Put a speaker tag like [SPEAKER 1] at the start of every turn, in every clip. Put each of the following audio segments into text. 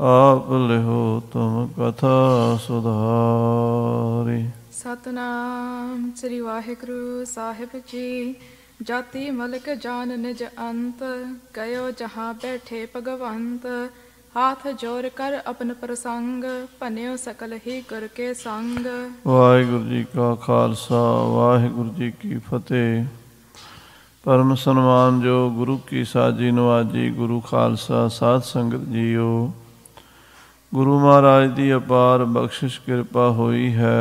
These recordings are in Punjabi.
[SPEAKER 1] ਆਪ ਲਿਹੋ ਤੁਮ ਕਥਾ ਸੁਧਾਰੀ
[SPEAKER 2] ਸਤਨਾਮ ਸ੍ਰੀ ਵਾਹਿਗੁਰੂ ਸਾਹਿਬ ਜੀ ਜਾਤੀ ਮਲਕ ਜਾਨ ਨਿਜ ਅੰਤ ਕਯੋ ਜਹਾਂ ਬੈਠੇ ਭਗਵੰਤ ਹਾਥ ਜੋਰ ਕਰ ਆਪਨ ਪ੍ਰਸੰਗ ਭਨਿਓ ਸਕਲ ਹੀ ਗੁਰ ਕੇ ਸੰਗ
[SPEAKER 1] ਵਾਹਿਗੁਰੂ ਜੀ ਕਾ ਖਾਲਸਾ ਵਾਹਿਗੁਰੂ ਜੀ ਕੀ ਫਤਿਹ ਪਰਮ ਸਨਮਾਨ ਜੋ ਗੁਰੂ ਕੀ ਸਾਜੀ ਨਵਾਜੀ ਗੁਰੂ ਖਾਲਸਾ ਸਾਧ ਸੰਗਤ ਜੀਓ ਗੁਰੂ ਮਹਾਰਾਜ ਦੀ ਅਪਾਰ ਬਖਸ਼ਿਸ਼ ਕਿਰਪਾ ਹੋਈ ਹੈ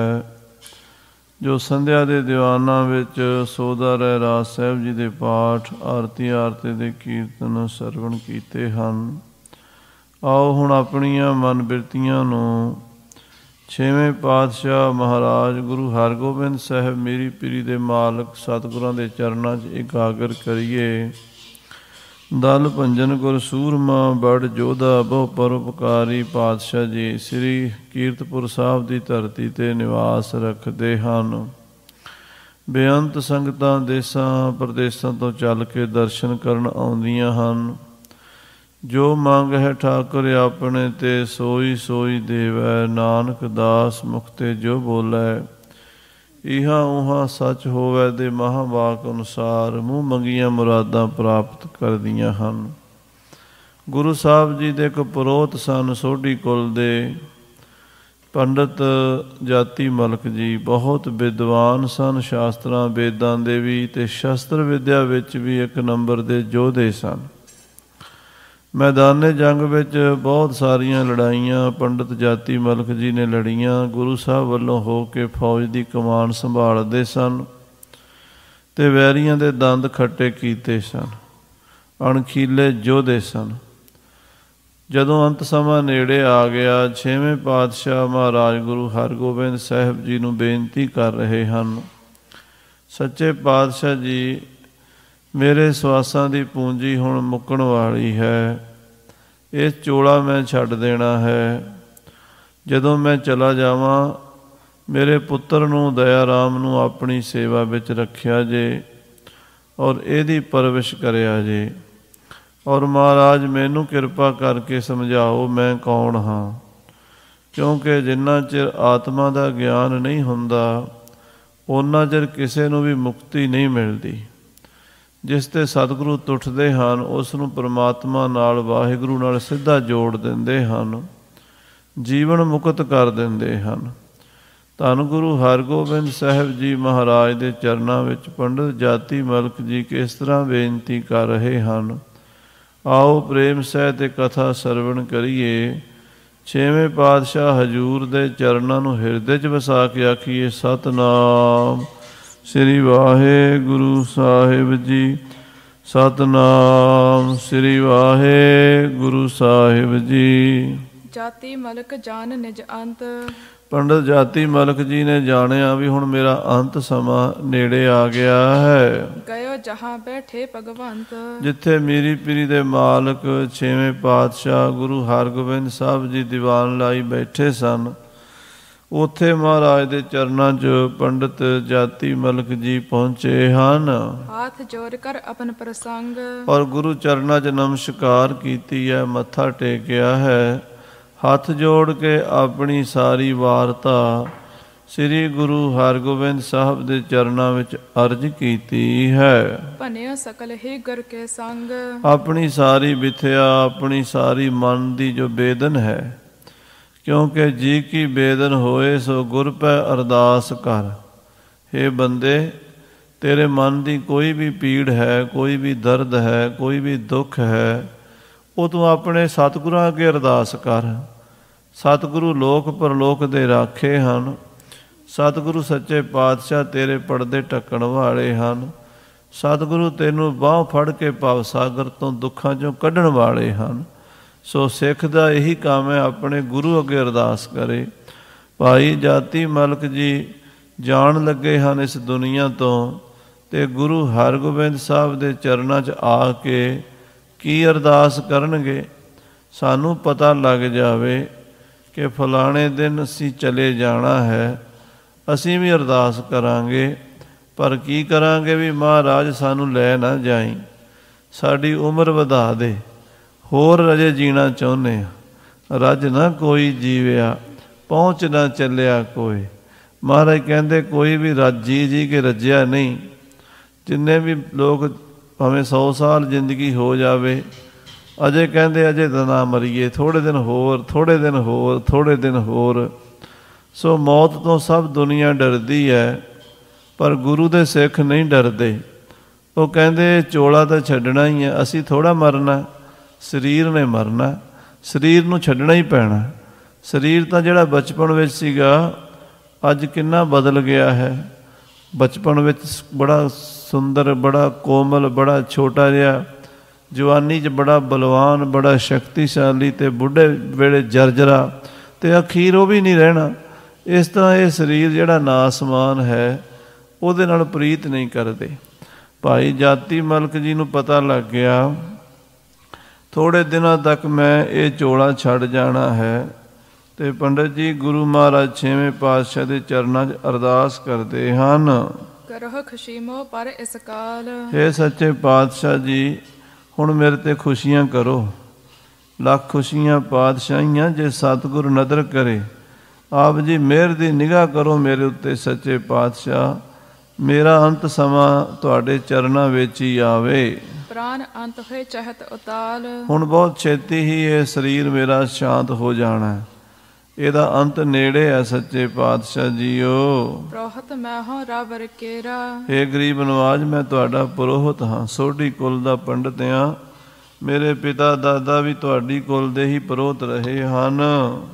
[SPEAKER 1] ਜੋ ਸੰਧਿਆ ਦੇ ਦੀਵਾਨਾਂ ਵਿੱਚ ਸੋਦਾ ਰਹਿ ਰਾਜ ਸਾਹਿਬ ਜੀ ਦੇ ਪਾਠ ਆਰਤੀ ਆਰਤੇ ਦੇ ਕੀਰਤਨ ਸਰਵਣ ਕੀਤੇ ਹਨ ਆਓ ਹੁਣ ਆਪਣੀਆਂ ਮਨ ਬਿਰਤੀਆਂ ਨੂੰ ਛੇਵੇਂ ਪਾਤਸ਼ਾਹ ਮਹਾਰਾਜ ਗੁਰੂ ਹਰਗੋਬਿੰਦ ਸਾਹਿਬ ਮੇਰੀ ਪੀਰੀ ਦੇ ਮਾਲਕ ਸਤਿਗੁਰਾਂ ਦੇ ਚਰਨਾਂ 'ਚ ਇਕਾਗਰ ਕਰੀਏ ਦਲ ਭੰਜਨ ਗੁਰ ਸੂਰਮਾ ਬੜ ਜੋਧਾ ਬਹੁ ਪਰਉਪਕਾਰੀ ਪਾਤਸ਼ਾਹ ਜੀ ਸ੍ਰੀ ਕੀਰਤਪੁਰ ਸਾਹਿਬ ਦੀ ਧਰਤੀ ਤੇ ਨਿਵਾਸ ਰੱਖਦੇ ਹਨ ਬੇਅੰਤ ਸੰਗਤਾਂ ਦੇਸਾਂ ਪ੍ਰਦੇਸਾਂ ਤੋਂ ਚੱਲ ਕੇ ਦਰਸ਼ਨ ਕਰਨ ਆਉਂਦੀਆਂ ਹਨ ਜੋ ਮੰਗ ਹੈ ਠਾਕੁਰ ਆਪਣੇ ਤੇ ਸੋਈ ਸੋਈ ਦੇਵੈ ਨਾਨਕ ਦਾਸ ਮੁਖਤੇ ਜੋ ਬੋਲੇ ਇਹਾ ਉਹਾ ਸੱਚ ਹੋਵੇ ਦੇ ਮਹਾਵਾਕ ਅਨੁਸਾਰ ਮੂੰਹ ਮੰਗੀਆਂ ਮੁਰਾਦਾਂ ਪ੍ਰਾਪਤ ਕਰਦੀਆਂ ਹਨ ਗੁਰੂ ਸਾਹਿਬ ਜੀ ਦੇ ਇੱਕ ਪਰੋਤ ਸਨ ਸੋਢੀ ਕੁਲ ਦੇ ਪੰਡਤ ਜਾਤੀ ਮਲਕ ਜੀ ਬਹੁਤ ਵਿਦਵਾਨ ਸਨ ਸ਼ਾਸਤਰਾਂ ਵੇਦਾਂ ਦੇ ਵੀ ਤੇ ਸ਼ਸਤਰ ਵਿਦਿਆ ਵਿੱਚ ਵੀ ਇੱਕ ਨੰਬਰ ਦੇ ਯੋਧੇ ਸਨ ਮੈਦਾਨੇ ਜੰਗ ਵਿੱਚ ਬਹੁਤ ਸਾਰੀਆਂ ਲੜਾਈਆਂ ਪੰਡਤ ਜਾਤੀ ਮਲਖ ਜੀ ਨੇ ਲੜੀਆਂ ਗੁਰੂ ਸਾਹਿਬ ਵੱਲੋਂ ਹੋ ਕੇ ਫੌਜ ਦੀ ਕਮਾਨ ਸੰਭਾਲਦੇ ਸਨ ਤੇ ਵੈਰੀਆਂ ਦੇ ਦੰਦ ਖੱਟੇ ਕੀਤੇ ਸਨ ਅਣਖੀਲੇ ਯੋਧੇ ਸਨ ਜਦੋਂ ਅੰਤ ਸਮਾਂ ਨੇੜੇ ਆ ਗਿਆ 6ਵੇਂ ਪਾਤਸ਼ਾਹ ਮਹਾਰਾਜ ਗੁਰੂ ਹਰਗੋਬਿੰਦ ਸਾਹਿਬ ਜੀ ਨੂੰ ਬੇਨਤੀ ਕਰ ਰਹੇ ਹਨ ਸੱਚੇ ਪਾਤਸ਼ਾਹ ਜੀ ਮੇਰੇ ਸਵਾਸਾਂ ਦੀ ਪੂੰਜੀ ਹੁਣ ਮੁੱਕਣ ਵਾਲੀ ਹੈ ਇਹ ਚੋਲਾ ਮੈਂ ਛੱਡ ਦੇਣਾ ਹੈ ਜਦੋਂ ਮੈਂ ਚਲਾ ਜਾਵਾਂ ਮੇਰੇ ਪੁੱਤਰ ਨੂੰ ਦਇਆ ਰਾਮ ਨੂੰ ਆਪਣੀ ਸੇਵਾ ਵਿੱਚ ਰੱਖਿਆ ਜੇ ਔਰ ਇਹਦੀ ਪਰਵਿਸ਼ ਕਰਿਆ ਜੇ ਔਰ ਮਹਾਰਾਜ ਮੈਨੂੰ ਕਿਰਪਾ ਕਰਕੇ ਸਮਝਾਓ ਮੈਂ ਕੌਣ ਹਾਂ ਕਿਉਂਕਿ ਜਿੰਨਾ ਚਿਰ ਆਤਮਾ ਦਾ ਗਿਆਨ ਨਹੀਂ ਹੁੰਦਾ ਉਹਨਾਂ ਚਿਰ ਕਿਸੇ ਨੂੰ ਵੀ ਮੁਕਤੀ ਨਹੀਂ ਮਿਲਦੀ ਜਿਸ ਤੇ ਸਤਿਗੁਰੂ ਟੁੱਟਦੇ ਹਨ ਉਸ ਨੂੰ ਪ੍ਰਮਾਤਮਾ ਨਾਲ ਵਾਹਿਗੁਰੂ ਨਾਲ ਸਿੱਧਾ ਜੋੜ ਦਿੰਦੇ ਹਨ ਜੀਵਨ ਮੁਕਤ ਕਰ ਦਿੰਦੇ ਹਨ ਧੰਨ ਗੁਰੂ ਹਰਗੋਬਿੰਦ ਸਾਹਿਬ ਜੀ ਮਹਾਰਾਜ ਦੇ ਚਰਨਾਂ ਵਿੱਚ ਪੰਡਤ ਜਾਤੀ ਮਲਕ ਜੀ ਕਿਸ ਤਰ੍ਹਾਂ ਬੇਨਤੀ ਕਰ ਰਹੇ ਹਨ ਆਓ ਪ੍ਰੇਮ ਸਹਿਤ ਕਥਾ ਸਰਵਣ ਕਰੀਏ ਛੇਵੇਂ ਪਾਤਸ਼ਾਹ ਹਜੂਰ ਦੇ ਚਰਨਾਂ ਨੂੰ ਹਿਰਦੇ 'ਚ ਵਸਾ ਕੇ ਆਖੀਏ ਸਤਨਾਮ ਸ੍ਰੀ ਵਾਹਿਗੁਰੂ ਸਾਹਿਬ ਜੀ ਸਤਨਾਮ ਸ੍ਰੀ ਵਾਹਿਗੁਰੂ ਸਾਹਿਬ ਜੀ ਜਾਤੀ ਮਲਕ ਜਾਨ ਨਿਜ ਅੰਤ ਪੰਡਤ ਜਾਤੀ ਮਲਕ ਜੀ ਨੇ ਜਾਣਿਆ ਵੀ ਹੁਣ ਮੇਰਾ ਅੰਤ ਸਮਾਂ ਨੇੜੇ ਆ ਗਿਆ ਹੈ ਗਇਓ ਜਹਾਂ ਬੈਠੇ ਭਗਵੰਤ ਜਿੱਥੇ ਮੇਰੀ ਪੀਰੀ ਦੇ ਮਾਲਕ ਛੇਵੇਂ ਪਾਤਸ਼ਾਹ ਗੁਰੂ ਹਰਗੋਬਿੰਦ ਸਾਹਿਬ ਜੀ ਦੀਵਾਨ ਲਾਈ ਬੈਠੇ ਸਨ ਉਥੇ ਮਹਾਰਾਜ ਦੇ ਚਰਨਾਂ 'ਚ ਪੰਡਤ ਜਾਤੀ ਮਲਕ ਜੀ ਪਹੁੰਚੇ ਹਨ
[SPEAKER 2] ਹੱਥ ਜੋੜ ਕਰ ਆਪਣ
[SPEAKER 1] ਪ੍ਰਸੰਗ ਔਰ ਗੁਰੂ ਚਰਨਾਂ 'ਚ ਨਮਸਕਾਰ ਕੀਤੀ ਹੈ ਮੱਥਾ ਟੇਕਿਆ ਹੈ ਹੱਥ ਜੋੜ ਕੇ ਆਪਣੀ ਸਾਰੀ ਵਾਰਤਾ ਸ੍ਰੀ ਗੁਰੂ ਹਰਗੋਬਿੰਦ ਸਾਹਿਬ ਦੇ ਚਰਨਾਂ ਵਿੱਚ ਅਰਜ ਕੀਤੀ ਹੈ
[SPEAKER 2] ਭਨਿਆ ਸਕਲ ਹੀ ਗਰ ਕੇ ਸੰਗ
[SPEAKER 1] ਆਪਣੀ ਸਾਰੀ ਵਿਥਿਆ ਆਪਣੀ ਸਾਰੀ ਮਨ ਦੀ ਜੋ ਬੇਦਨ ਹੈ ਕਿਉਂਕਿ ਜੀ ਕੀ ਬੇਦਨ ਹੋਏ ਸੋ ਗੁਰ ਪੈ ਅਰਦਾਸ ਕਰ हे ਬੰਦੇ ਤੇਰੇ ਮਨ ਦੀ ਕੋਈ ਵੀ ਪੀੜ ਹੈ ਕੋਈ ਵੀ ਦਰਦ ਹੈ ਕੋਈ ਵੀ ਦੁੱਖ ਹੈ ਉਹ ਤੂੰ ਆਪਣੇ ਸਤਿਗੁਰਾਂ ਅੱਗੇ ਅਰਦਾਸ ਕਰ ਸਤਿਗੁਰੂ ਲੋਕ ਪਰਲੋਕ ਦੇ ਰਾਖੇ ਹਨ ਸਤਿਗੁਰੂ ਸੱਚੇ ਪਾਤਸ਼ਾਹ ਤੇਰੇ ਪਰਦੇ ਟੱਕਣ ਵਾਲੇ ਹਨ ਸਤਿਗੁਰੂ ਤੈਨੂੰ ਬਾਹ ਫੜ ਕੇ ਪਾਵ ਸਾਗਰ ਤੋਂ ਦੁੱਖਾਂ ਚੋਂ ਕੱਢਣ ਵਾਲੇ ਹਨ ਸੋ ਸਿੱਖ ਦਾ ਇਹੀ ਕੰਮ ਹੈ ਆਪਣੇ ਗੁਰੂ ਅੱਗੇ ਅਰਦਾਸ ਕਰੇ ਭਾਈ ਜਾਤੀ ਮਲਕ ਜੀ ਜਾਣ ਲੱਗੇ ਹਨ ਇਸ ਦੁਨੀਆ ਤੋਂ ਤੇ ਗੁਰੂ ਹਰਗੋਬਿੰਦ ਸਾਹਿਬ ਦੇ ਚਰਨਾਂ 'ਚ ਆ ਕੇ ਕੀ ਅਰਦਾਸ ਕਰਨਗੇ ਸਾਨੂੰ ਪਤਾ ਲੱਗ ਜਾਵੇ ਕਿ ਫਲਾਣੇ ਦਿਨ ਅਸੀਂ ਚਲੇ ਜਾਣਾ ਹੈ ਅਸੀਂ ਵੀ ਅਰਦਾਸ ਕਰਾਂਗੇ ਪਰ ਕੀ ਕਰਾਂਗੇ ਵੀ ਮਹਾਰਾਜ ਸਾਨੂੰ ਲੈ ਨਾ ਜਾਈ ਸਾਡੀ ਉਮਰ ਵਧਾ ਦੇ ਹੋਰ ਰਜੇ ਜੀਣਾ ਚਾਹੁੰਦੇ ਆ ਰਜ ਨਾ ਕੋਈ ਜੀਵਿਆ ਪਹੁੰਚ ਨਾ ਚੱਲਿਆ ਕੋਈ ਮਹਾਰਾਜ ਕਹਿੰਦੇ ਕੋਈ ਵੀ ਰਾਜੀ ਜੀ ਕੇ ਰਜਿਆ ਨਹੀਂ ਜਿੰਨੇ ਵੀ ਲੋਕ ਭਾਵੇਂ 100 ਸਾਲ ਜ਼ਿੰਦਗੀ ਹੋ ਜਾਵੇ ਅਜੇ ਕਹਿੰਦੇ ਅਜੇ ਤਾਂ ਨਾ ਮਰੀਏ ਥੋੜੇ ਦਿਨ ਹੋਰ ਥੋੜੇ ਦਿਨ ਹੋਰ ਥੋੜੇ ਦਿਨ ਹੋਰ ਸੋ ਮੌਤ ਤੋਂ ਸਭ ਦੁਨੀਆ ਡਰਦੀ ਹੈ ਪਰ ਗੁਰੂ ਦੇ ਸਿੱਖ ਨਹੀਂ ਡਰਦੇ ਉਹ ਕਹਿੰਦੇ ਚੋਲਾ ਤਾਂ ਛੱਡਣਾ ਹੀ ਹੈ ਅਸੀਂ ਥੋੜਾ ਮਰਨਾ ਸਰੀਰ ਨੇ ਮਰਨਾ ਸਰੀਰ ਨੂੰ ਛੱਡਣਾ ਹੀ ਪੈਣਾ ਸਰੀਰ ਤਾਂ ਜਿਹੜਾ ਬਚਪਨ ਵਿੱਚ ਸੀਗਾ ਅੱਜ ਕਿੰਨਾ ਬਦਲ ਗਿਆ ਹੈ ਬਚਪਨ ਵਿੱਚ ਬੜਾ ਸੁੰਦਰ ਬੜਾ ਕੋਮਲ ਬੜਾ ਛੋਟਾ ਜਿਹਾ ਜਵਾਨੀ 'ਚ ਬੜਾ ਬਲਵਾਨ ਬੜਾ ਸ਼ਕਤੀਸ਼ਾਲੀ ਤੇ ਬੁੱਢੇ ਵੇਲੇ ਜਰਜਰਾ ਤੇ ਅਖੀਰ ਉਹ ਵੀ ਨਹੀਂ ਰਹਿਣਾ ਇਸ ਤਰ੍ਹਾਂ ਇਹ ਸਰੀਰ ਜਿਹੜਾ ਨਾਸਮਾਨ ਹੈ ਉਹਦੇ ਨਾਲ ਪ੍ਰੀਤ ਨਹੀਂ ਕਰਦੇ ਭਾਈ ਜਾਤੀ ਮਲਕ ਜੀ ਨੂੰ ਪਤਾ ਲੱਗ ਗਿਆ ਥੋੜੇ ਦਿਨਾਂ ਤੱਕ ਮੈਂ ਇਹ ਚੋਲਾ ਛੱਡ ਜਾਣਾ ਹੈ ਤੇ ਪੰਡਤ ਜੀ ਗੁਰੂ ਮਹਾਰਾਜ ਛੇਵੇਂ ਪਾਤਸ਼ਾਹ ਦੇ ਚਰਨਾਂ 'ਚ ਅਰਦਾਸ ਕਰਦੇ ਹਨ
[SPEAKER 2] ਕਰਹ ਖੁਸ਼ੀਮੋ ਪਰ ਇਸ ਕਾਲ हे
[SPEAKER 1] ਸੱਚੇ ਪਾਤਸ਼ਾਹ ਜੀ ਹੁਣ ਮੇਰੇ ਤੇ ਖੁਸ਼ੀਆਂ ਕਰੋ ਲੱਖ ਖੁਸ਼ੀਆਂ ਪਾਤਸ਼ਾਹੀਆਂ ਜੇ ਸਤਿਗੁਰ ਨਦਰ ਕਰੇ ਆਪ ਜੀ ਮਿਹਰ ਦੀ ਨਿਗਾਹ ਕਰੋ ਮੇਰੇ ਉੱਤੇ ਸੱਚੇ ਪਾਤਸ਼ਾਹ ਮੇਰਾ ਅੰਤ ਸਮਾਂ ਤੁਹਾਡੇ ਚਰਨਾਂ ਵਿੱਚ ਹੀ ਆਵੇ
[SPEAKER 2] ਪ੍ਰਾਨ ਅੰਤ ਹੋਏ ਚਹਤ ਉਤਾਲ ਹੁਣ
[SPEAKER 1] ਬਹੁਤ ਛੇਤੀ ਹੀ ਇਹ ਸਰੀਰ ਮੇਰਾ ਸ਼ਾਂਤ ਹੋ ਜਾਣਾ ਹੈ ਇਹਦਾ ਅੰਤ ਨੇੜੇ ਹੈ ਸੱਚੇ ਪਾਤਸ਼ਾਹ ਜੀਓ
[SPEAKER 2] ਪ੍ਰੋਹਤ ਮੈਂ ਹਾਂ ਰਬ ਰਕੇਰਾ
[SPEAKER 1] ਏ ਗਰੀਬ ਨਵਾਜ ਮੈਂ ਤੁਹਾਡਾ ਪ੍ਰੋਹਤ ਹਾਂ ਸੋਢੀ ਕੁਲ ਦਾ ਪੰਡਤ ਹਾਂ ਮੇਰੇ ਪਿਤਾ ਦਾਦਾ ਵੀ ਤੁਹਾਡੀ ਕੁਲ ਦੇ ਹੀ ਪ੍ਰੋਹਤ ਰਹੇ ਹਨ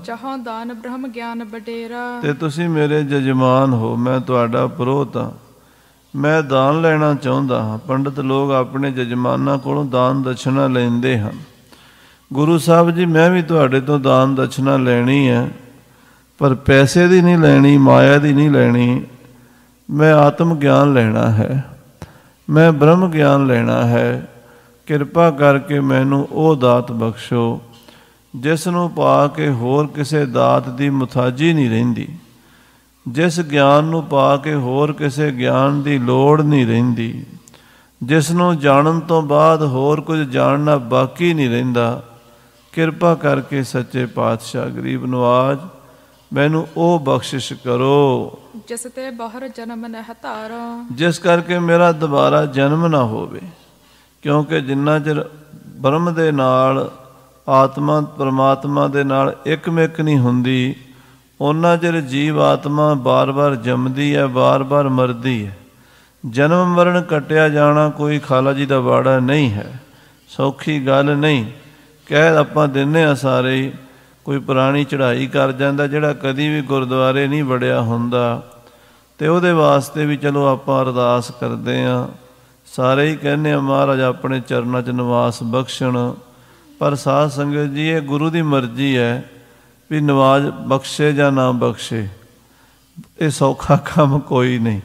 [SPEAKER 2] ਚਾਹਾਂ ਦਾਨ ਬ੍ਰਹਮ ਗਿਆਨ ਬਟੇਰਾ ਤੇ
[SPEAKER 1] ਤੁਸੀਂ ਮੇਰੇ ਜਜਮਾਨ ਹੋ ਮੈਂ ਤੁਹਾਡਾ ਪ੍ਰੋਹਤ ਹਾਂ ਮੈਂ ਦਾਨ ਲੈਣਾ ਚਾਹੁੰਦਾ ਹਾਂ ਪੰਡਤ ਲੋਕ ਆਪਣੇ ਜਜਮਾਨਾਂ ਕੋਲੋਂ ਦਾਨ ਦਛਣਾ ਲੈਂਦੇ ਹਨ ਗੁਰੂ ਸਾਹਿਬ ਜੀ ਮੈਂ ਵੀ ਤੁਹਾਡੇ ਤੋਂ ਦਾਨ ਦਛਣਾ ਲੈਣੀ ਹੈ ਪਰ ਪੈਸੇ ਦੀ ਨਹੀਂ ਲੈਣੀ ਮਾਇਆ ਦੀ ਨਹੀਂ ਲੈਣੀ ਮੈਂ ਆਤਮ ਗਿਆਨ ਲੈਣਾ ਹੈ ਮੈਂ ਬ੍ਰਹਮ ਗਿਆਨ ਲੈਣਾ ਹੈ ਕਿਰਪਾ ਕਰਕੇ ਮੈਨੂੰ ਉਹ ਦਾਤ ਬਖਸ਼ੋ ਜਿਸ ਨੂੰ ਪਾ ਕੇ ਹੋਰ ਕਿਸੇ ਦਾਤ ਦੀ ਮੁਤਾਜੀ ਨਹੀਂ ਰਹਿੰਦੀ ਜਿਸ ਗਿਆਨ ਨੂੰ ਪਾ ਕੇ ਹੋਰ ਕਿਸੇ ਗਿਆਨ ਦੀ ਲੋੜ ਨਹੀਂ ਰਹਿੰਦੀ ਜਿਸ ਨੂੰ ਜਾਣਨ ਤੋਂ ਬਾਅਦ ਹੋਰ ਕੁਝ ਜਾਣਨਾ ਬਾਕੀ ਨਹੀਂ ਰਹਿੰਦਾ ਕਿਰਪਾ ਕਰਕੇ ਸੱਚੇ ਪਾਤਸ਼ਾਹ ਗਰੀਬ ਨਵਾਜ਼ ਮੈਨੂੰ ਉਹ ਬਖਸ਼ਿਸ਼ ਕਰੋ
[SPEAKER 2] ਜਿਸ ਤੇ ਬਹਰ ਜਨਮ ਨਾ ਹਤਾਰੋ
[SPEAKER 1] ਜਿਸ ਕਰਕੇ ਮੇਰਾ ਦੁਬਾਰਾ ਜਨਮ ਨਾ ਹੋਵੇ ਕਿਉਂਕਿ ਜਿੰਨਾ ਚਿਰ ਬ੍ਰਹਮ ਦੇ ਨਾਲ ਆਤਮਾ ਪਰਮਾਤਮਾ ਦੇ ਨਾਲ ਇੱਕਮਿਕ ਨਹੀਂ ਹੁੰਦੀ ਉਹਨਾਂ ਚਿਰ ਜੀਵ ਆਤਮਾ ਬਾਰ-ਬਾਰ ਜੰਮਦੀ ਹੈ ਬਾਰ-ਬਾਰ ਮਰਦੀ ਹੈ ਜਨਮ ਮਰਨ ਕਟਿਆ ਜਾਣਾ ਕੋਈ ਖਾਲਾ ਜੀ ਦਾ ਬਾੜਾ ਨਹੀਂ ਹੈ ਸੌਖੀ ਗੱਲ ਨਹੀਂ ਕਹਿ ਆਪਾਂ ਦਿੰਨੇ ਆ ਸਾਰੇ ਕੋਈ ਪੁਰਾਣੀ ਚੜ੍ਹਾਈ ਕਰ ਜਾਂਦਾ ਜਿਹੜਾ ਕਦੀ ਵੀ ਗੁਰਦੁਆਰੇ ਨਹੀਂ ਵੜਿਆ ਹੁੰਦਾ ਤੇ ਉਹਦੇ ਵਾਸਤੇ ਵੀ ਚਲੋ ਆਪਾਂ ਅਰਦਾਸ ਕਰਦੇ ਆ ਸਾਰੇ ਹੀ ਕਹਿੰਦੇ ਆ ਮਹਾਰਾਜ ਆਪਣੇ ਚਰਨਾਂ 'ਚ ਨਿਵਾਸ ਬਖਸ਼ਣ ਪਰ ਸਾਧ ਸੰਗਤ ਜੀ ਇਹ ਗੁਰੂ ਦੀ ਮਰਜ਼ੀ ਹੈ ਵੀ ਨਵਾਜ਼ ਬਖਸ਼ੇ ਜਾਂ ਨਾ ਬਖਸ਼ੇ ਇਹ ਸੌਖਾ ਕੰਮ ਕੋਈ ਨਹੀਂ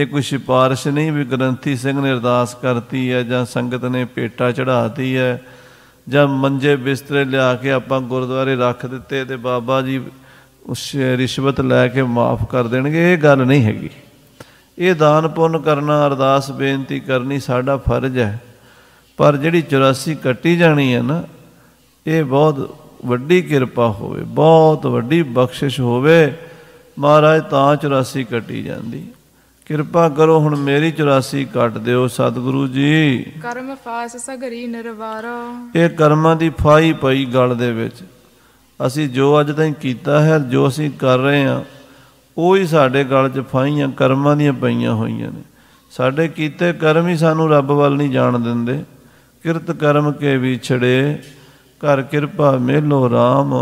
[SPEAKER 1] ਇਹ ਕੋਈ ਸਿਫਾਰਿਸ਼ ਨਹੀਂ ਵੀ ਗ੍ਰੰਥੀ ਸਿੰਘ ਨੇ ਅਰਦਾਸ ਕਰਤੀ ਹੈ ਜਾਂ ਸੰਗਤ ਨੇ ਪੇਟਾ ਚੜਾਤੀ ਹੈ ਜਾਂ ਮੰਜੇ ਬਿਸਤਰੇ ਲਿਆ ਕੇ ਆਪਾਂ ਗੁਰਦੁਆਰੇ ਰੱਖ ਦਿੱਤੇ ਤੇ ਬਾਬਾ ਜੀ ਉਸ ਰਿਸ਼ਵਤ ਲੈ ਕੇ ਮਾਫ ਕਰ ਦੇਣਗੇ ਇਹ ਗੱਲ ਨਹੀਂ ਹੈਗੀ ਇਹ ਦਾਨ ਪੁੰਨ ਕਰਨਾ ਅਰਦਾਸ ਬੇਨਤੀ ਕਰਨੀ ਸਾਡਾ ਫਰਜ਼ ਹੈ ਪਰ ਜਿਹੜੀ 84 ਕੱਟੀ ਜਾਣੀ ਹੈ ਨਾ ਇਹ ਬਹੁਤ ਵੱਡੀ ਕਿਰਪਾ ਹੋਵੇ ਬਹੁਤ ਵੱਡੀ ਬਖਸ਼ਿਸ਼ ਹੋਵੇ ਮਹਾਰਾਜ ਤਾਂ 84 ਕੱਟੀ ਜਾਂਦੀ ਕਿਰਪਾ ਕਰੋ ਹੁਣ ਮੇਰੀ 84 ਕੱਟ ਦਿਓ ਸਤਿਗੁਰੂ ਜੀ
[SPEAKER 2] ਕਰਮ ਫਾਸ ਸਗਰੀ ਨਿਰਵਾਰਾ ਇਹ
[SPEAKER 1] ਕਰਮਾਂ ਦੀ ਫਾਈ ਪਈ ਗਲ ਦੇ ਵਿੱਚ ਅਸੀਂ ਜੋ ਅੱਜ ਤਾਈਂ ਕੀਤਾ ਹੈ ਜੋ ਅਸੀਂ ਕਰ ਰਹੇ ਹਾਂ ਉਹ ਹੀ ਸਾਡੇ ਗਲ 'ਚ ਫਾਈਆਂ ਕਰਮਾਂ ਦੀਆਂ ਪਈਆਂ ਹੋਈਆਂ ਨੇ ਸਾਡੇ ਕੀਤੇ ਕਰਮ ਹੀ ਸਾਨੂੰ ਰੱਬ ਵੱਲ ਨਹੀਂ ਜਾਣ ਦਿੰਦੇ ਕਿਰਤ ਕਰਮ ਕੇ ਵਿਛੜੇ ਕਰ ਕਿਰਪਾ ਮੇਲੋ RAM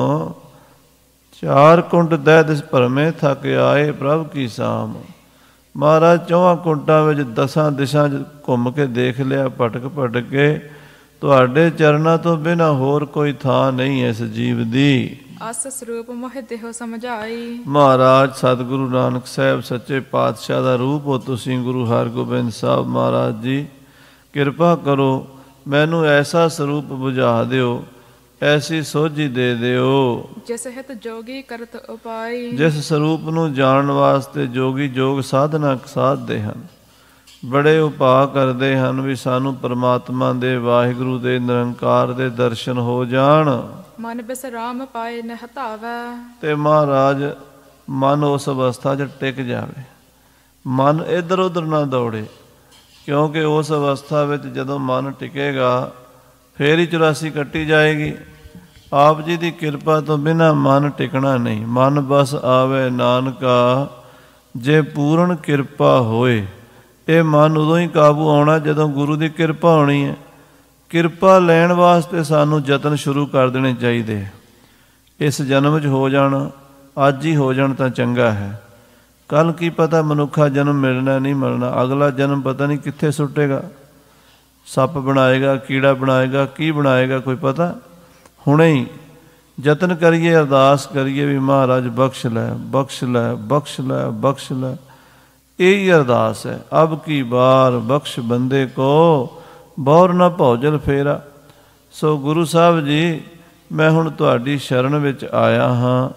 [SPEAKER 1] ਚਾਰ ਕੁੰਡ ਦਹਿ ਦਿਸ ਭਰਮੇ ਥੱਕ ਆਏ ਪ੍ਰਭ ਕੀ ਸਾਮ ਮਹਾਰਾਜ ਚੌਹਾਂ ਕੁੰਟਾਂ ਵਿੱਚ ਦਸਾਂ ਦਿਸ਼ਾਂ ਘੁੰਮ ਕੇ ਦੇਖ ਲਿਆ ਪਟਕ ਭਟਕ ਕੇ ਤੁਹਾਡੇ ਚਰਨਾਂ ਤੋਂ ਬਿਨਾ ਹੋਰ ਕੋਈ ਥਾਂ ਨਹੀਂ ਇਸ ਸਜੀਵ ਦੀ
[SPEAKER 2] ਅਸ ਸਰੂਪ ਮੋਹਿ ਦੇਹ ਸਮਝਾਈ
[SPEAKER 1] ਮਹਾਰਾਜ ਸਤਿਗੁਰੂ ਨਾਨਕ ਸਾਹਿਬ ਸੱਚੇ ਪਾਤਸ਼ਾਹ ਦਾ ਰੂਪ ਹੋ ਤੁਸੀਂ ਗੁਰੂ ਹਰਗੋਬਿੰਦ ਸਾਹਿਬ ਮਹਾਰਾਜ ਜੀ ਕਿਰਪਾ ਕਰੋ ਮੈਨੂੰ ਐਸਾ ਸਰੂਪ ਬੁਝਾ ਦਿਓ ਐਸੀ ਸੋਝੀ ਦੇ ਦਿਓ
[SPEAKER 2] ਜਿਸ ਹਿਤ ਜੋਗੀ ਕਰਤ ਉਪਾਈ ਜਿਸ
[SPEAKER 1] ਸਰੂਪ ਨੂੰ ਜਾਣਨ ਵਾਸਤੇ ਜੋਗੀ ਜੋਗ ਸਾਧਨਾ ਸਾਧਦੇ ਹਨ ਬੜੇ ਉਪਾਅ ਕਰਦੇ ਹਨ ਵੀ ਸਾਨੂੰ ਪਰਮਾਤਮਾ ਦੇ ਵਾਹਿਗੁਰੂ ਦੇ ਨਿਰੰਕਾਰ ਦੇ ਦਰਸ਼ਨ ਹੋ ਜਾਣ
[SPEAKER 2] ਮਨ ਬਿਸ ਰਾਮ ਪਾਏ ਨਹਤਾਵਾ
[SPEAKER 1] ਤੇ ਮਹਾਰਾਜ ਮਨ ਉਸ ਅਵਸਥਾ 'ਚ ਟਿਕ ਜਾਵੇ ਮਨ ਇਧਰ ਉਧਰ ਨਾ ਦੌੜੇ ਕਿਉਂਕਿ ਉਸ ਅਵਸਥਾ ਵਿੱਚ ਜਦੋਂ ਮਨ ਟਿਕੇਗਾ ਫੇਰ ਹੀ 84 ਕੱਟੀ ਜਾਏਗੀ ਆਪ ਜੀ ਦੀ ਕਿਰਪਾ ਤੋਂ ਬਿਨਾ ਮਨ ਟਿਕਣਾ ਨਹੀਂ ਮਨ ਬਸ ਆਵੇ ਨਾਨਕਾ ਜੇ ਪੂਰਨ ਕਿਰਪਾ ਹੋਏ ਇਹ ਮਨ ਉਦੋਂ ਹੀ ਕਾਬੂ ਆਉਣਾ ਜਦੋਂ ਗੁਰੂ ਦੀ ਕਿਰਪਾ ਹੋਣੀ ਹੈ ਕਿਰਪਾ ਲੈਣ ਵਾਸਤੇ ਸਾਨੂੰ ਯਤਨ ਸ਼ੁਰੂ ਕਰ ਦੇਣੇ ਚਾਹੀਦੇ ਇਸ ਜਨਮ 'ਚ ਹੋ ਜਾਣਾ ਅੱਜ ਹੀ ਹੋ ਜਾਣ ਤਾਂ ਚੰਗਾ ਹੈ ਕੱਲ ਕੀ ਪਤਾ ਮਨੁੱਖਾ ਜਨਮ ਮਿਲਣਾ ਨਹੀਂ ਮਿਲਣਾ ਅਗਲਾ ਜਨਮ ਪਤਾ ਨਹੀਂ ਕਿੱਥੇ ਸੁੱਟੇਗਾ ਸੱਪ ਬਣਾਏਗਾ ਕੀੜਾ ਬਣਾਏਗਾ ਕੀ ਬਣਾਏਗਾ ਕੋਈ ਪਤਾ ਹੁਣੇ ਹੀ ਯਤਨ ਕਰੀਏ ਅਰਦਾਸ ਕਰੀਏ ਵੀ ਮਹਾਰਾਜ ਬਖਸ਼ ਲੈ ਬਖਸ਼ ਲੈ ਬਖਸ਼ ਲੈ ਬਖਸ਼ ਲੈ ਇਹ ਹੀ ਅਰਦਾਸ ਹੈ ਅਬ ਕੀ ਬਾਰ ਬਖਸ਼ ਬੰਦੇ ਕੋ ਬੌਰ ਨਾ ਭੌਜਲ ਫੇਰਾ ਸੋ ਗੁਰੂ ਸਾਹਿਬ ਜੀ ਮੈਂ ਹੁਣ ਤੁਹਾਡੀ ਸ਼ਰਨ ਵਿੱਚ ਆਇਆ ਹਾਂ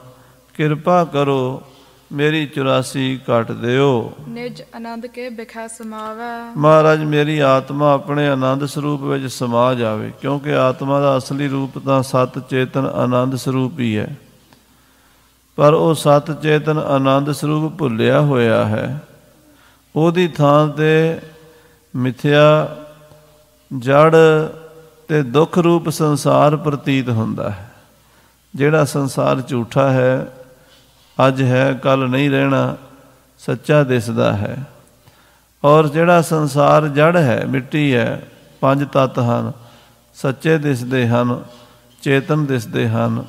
[SPEAKER 1] ਕਿਰਪਾ ਕਰੋ ਮੇਰੀ 84 ਕੱਟ ਦਿਓ
[SPEAKER 2] ਨਿਜ ਆਨੰਦ ਕੇ ਬਿਖੈ ਸਮਾਵਾ
[SPEAKER 1] ਮਹਾਰਾਜ ਮੇਰੀ ਆਤਮਾ ਆਪਣੇ ਆਨੰਦ ਸਰੂਪ ਵਿੱਚ ਸਮਾ ਜਾਵੇ ਕਿਉਂਕਿ ਆਤਮਾ ਦਾ ਅਸਲੀ ਰੂਪ ਤਾਂ ਸਤ ਚੇਤਨ ਆਨੰਦ ਸਰੂਪ ਹੀ ਹੈ ਪਰ ਉਹ ਸਤ ਚੇਤਨ ਆਨੰਦ ਸਰੂਪ ਭੁੱਲਿਆ ਹੋਇਆ ਹੈ ਉਹਦੀ ਥਾਂ ਤੇ ਮਿਥਿਆ ਜੜ ਤੇ ਦੁੱਖ ਰੂਪ ਸੰਸਾਰ ਪ੍ਰਤੀਤ ਹੁੰਦਾ ਹੈ ਜਿਹੜਾ ਸੰਸਾਰ ਝੂਠਾ ਹੈ ਅੱਜ ਹੈ ਕੱਲ ਨਹੀਂ ਰਹਿਣਾ ਸੱਚਾ ਦਿਸਦਾ ਹੈ ਔਰ ਜਿਹੜਾ ਸੰਸਾਰ ਜੜ ਹੈ ਮਿੱਟੀ ਹੈ ਪੰਜ ਤਤ ਹਨ ਸੱਚੇ ਦਿਸਦੇ ਹਨ ਚੇਤਨ ਦਿਸਦੇ ਹਨ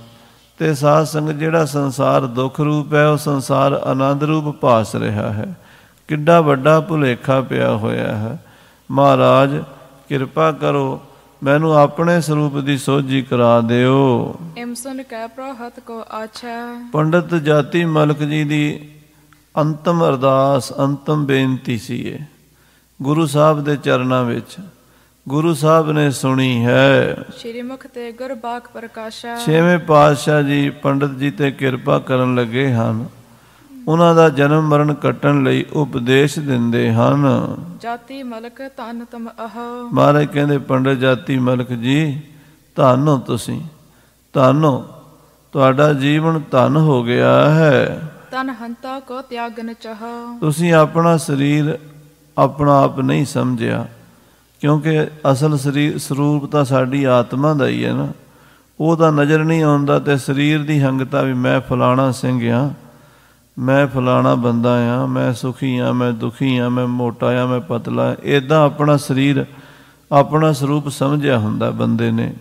[SPEAKER 1] ਤੇ ਸਾਧ ਸੰਗ ਜਿਹੜਾ ਸੰਸਾਰ ਦੁੱਖ ਰੂਪ ਹੈ ਉਹ ਸੰਸਾਰ ਆਨੰਦ ਰੂਪ ਭਾਸ ਰਿਹਾ ਹੈ ਕਿੰਨਾ ਵੱਡਾ ਭੁਲੇਖਾ ਪਿਆ ਹੋਇਆ ਹੈ ਮਹਾਰਾਜ ਕਿਰਪਾ ਕਰੋ ਮੈਨੂੰ ਆਪਣੇ ਸਰੂਪ ਦੀ ਸੋਝੀ ਕਰਾ ਦਿਓ
[SPEAKER 2] ਸੁਨ ਕੈ ਪ੍ਰਹਤ ਕੋ ਆਛਾ
[SPEAKER 1] ਪੰਡਤ ਜਾਤੀ ਮਲਕ ਜੀ ਦੀ ਅੰਤਮ ਅਰਦਾਸ ਅੰਤਮ ਬੇਨਤੀ ਸੀ ਇਹ ਗੁਰੂ ਸਾਹਿਬ ਦੇ ਚਰਨਾਂ ਵਿੱਚ ਗੁਰੂ ਸਾਹਿਬ ਨੇ ਸੁਣੀ ਹੈ
[SPEAKER 2] ਸ਼੍ਰੀ ਮੁਖ ਤੇ ਗੁਰਬਾਖ ਪ੍ਰਕਾਸ਼ਾ ਛੇਵੇਂ
[SPEAKER 1] ਪਾਤਸ਼ਾਹ ਜੀ ਪੰਡਤ ਜੀ ਤੇ ਕਿਰਪਾ ਕਰਨ ਲੱਗੇ ਹਨ ਉਹਨਾਂ ਦਾ ਜਨਮ ਮਰਨ ਕੱਟਣ ਲਈ ਉਪਦੇਸ਼ ਦਿੰਦੇ ਹਨ ਜਾਤੀ ਮਲਕ ਤਨ ਤਮ ਅਹ ਮਹਾਰਾਜ ਕਹਿੰਦੇ ਪੰਡਤ ਜਾਤੀ ਮਲਕ ਜੀ ਹੋ ਤੁਸੀਂ ਧੰਨੋ ਤੁਹਾਡਾ ਜੀਵਨ ਧਨ ਹੋ ਗਿਆ ਹੈ
[SPEAKER 2] ਤਨ ਹੰਤਾ ਕੋ ਤਿਆਗਨ ਚਹ ਤੁਸੀਂ
[SPEAKER 1] ਆਪਣਾ ਸਰੀਰ ਆਪਣਾ ਆਪ ਨਹੀਂ ਸਮਝਿਆ ਕਿਉਂਕਿ ਅਸਲ ਸਰੀਰ ਸਰੂਪ ਤਾਂ ਸਾਡੀ ਆਤਮਾ ਦਾ ਹੀ ਹੈ ਨਾ ਉਹ ਤਾਂ ਨਜ਼ਰ ਨਹੀਂ ਆਉਂਦਾ ਤੇ ਸਰੀਰ ਦੀ ਹੰਗਤਾ ਵੀ ਮੈਂ ਫਲਾਣਾ ਸਿੰਘ ਆ ਮੈਂ ਫਲਾਣਾ ਬੰਦਾ ਆ ਮੈਂ ਸੁਖੀ ਆ ਮੈਂ ਦੁਖੀ ਆ ਮੈਂ ਮੋਟਾ ਆ ਮੈਂ ਪਤਲਾ ਇਦਾਂ ਆਪਣਾ ਸਰੀਰ ਆਪਣਾ ਸਰੂਪ ਸਮਝਿਆ ਹੁੰਦਾ ਬੰਦੇ ਨੇ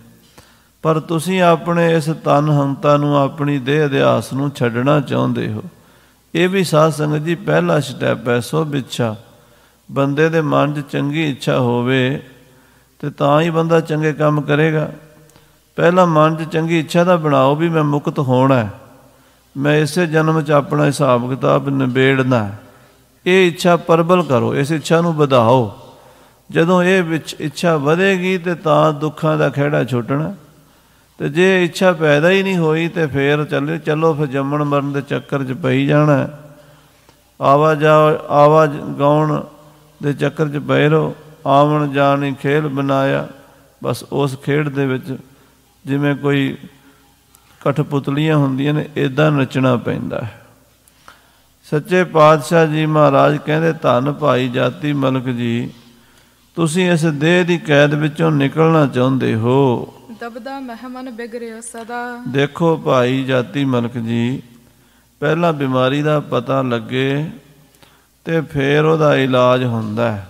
[SPEAKER 1] ਪਰ ਤੁਸੀਂ ਆਪਣੇ ਇਸ ਤਨ ਹੰਤਾ ਨੂੰ ਆਪਣੀ ਦੇਹ ਅਧਿਆਸ ਨੂੰ ਛੱਡਣਾ ਚਾਹੁੰਦੇ ਹੋ ਇਹ ਵੀ ਸਾਧ ਸੰਗਤ ਜੀ ਪਹਿਲਾ ਸਟੈਪ ਹੈ ਸੋ ਵਿਚਾ ਬੰਦੇ ਦੇ ਮਨ 'ਚ ਚੰਗੀ ਇੱਛਾ ਹੋਵੇ ਤੇ ਤਾਂ ਹੀ ਬੰਦਾ ਚੰਗੇ ਕੰਮ ਕਰੇਗਾ ਪਹਿਲਾ ਮਨ 'ਚ ਚੰਗੀ ਇੱਛਾ ਦਾ ਬਣਾਓ ਵੀ ਮੈਂ ਮੁਕਤ ਹੋਣਾ ਹੈ ਮੈਂ ਇਸੇ ਜਨਮ 'ਚ ਆਪਣਾ ਹਿਸਾਬ ਕਿਤਾਬ ਨਿਬੇੜਨਾ ਇਹ ਇੱਛਾ ਪਰਬਲ ਕਰੋ ਇਸ ਇੱਛਾ ਨੂੰ ਵਧਾਓ ਜਦੋਂ ਇਹ ਵਿੱਚ ਇੱਛਾ ਵਧੇਗੀ ਤੇ ਤਾਂ ਦੁੱਖਾਂ ਦਾ ਖਿਹੜਾ ਛੁੱਟਣਾ ਤੇ ਜੇ ਇੱਛਾ ਪੈਦਾ ਹੀ ਨਹੀਂ ਹੋਈ ਤੇ ਫੇਰ ਚੱਲੇ ਚੱਲੋ ਫਿਰ ਜੰਮਣ ਮਰਨ ਦੇ ਚੱਕਰ 'ਚ ਪਈ ਜਾਣਾ ਆਵਾ ਆਵਾਜ਼ ਆਵਾ ਗਾਉਣ ਦੇ ਚੱਕਰ 'ਚ ਪਏ ਰਹੋ ਆਵਣ ਜਾਣੀ ਖੇਲ ਬਣਾਇਆ ਬਸ ਉਸ ਖੇਡ ਦੇ ਵਿੱਚ ਜਿਵੇਂ ਕੋਈ ਕਠਪੁਤਲੀਆਂ ਹੁੰਦੀਆਂ ਨੇ ਇਦਾਂ ਨੱਚਣਾ ਪੈਂਦਾ ਹੈ ਸੱਚੇ ਪਾਤਸ਼ਾਹ ਜੀ ਮਹਾਰਾਜ ਕਹਿੰਦੇ ਧੰਨ ਭਾਈ ਜਾਤੀ ਮਲਕ ਜੀ ਤੁਸੀਂ ਇਸ ਦੇਹ ਦੀ ਕੈਦ ਵਿੱਚੋਂ ਨਿਕਲਣਾ ਚਾਹੁੰਦੇ ਹੋ
[SPEAKER 2] ਦਬਦਾ ਮਹਿਮਨ ਬਿਗਰਿਓ ਸਦਾ
[SPEAKER 1] ਦੇਖੋ ਭਾਈ ਜਾਤੀ ਮਲਕ ਜੀ ਪਹਿਲਾਂ ਬਿਮਾਰੀ ਦਾ ਪਤਾ ਲੱਗੇ ਤੇ ਫੇਰ ਉਹਦਾ ਇਲਾਜ ਹੁੰਦਾ ਹੈ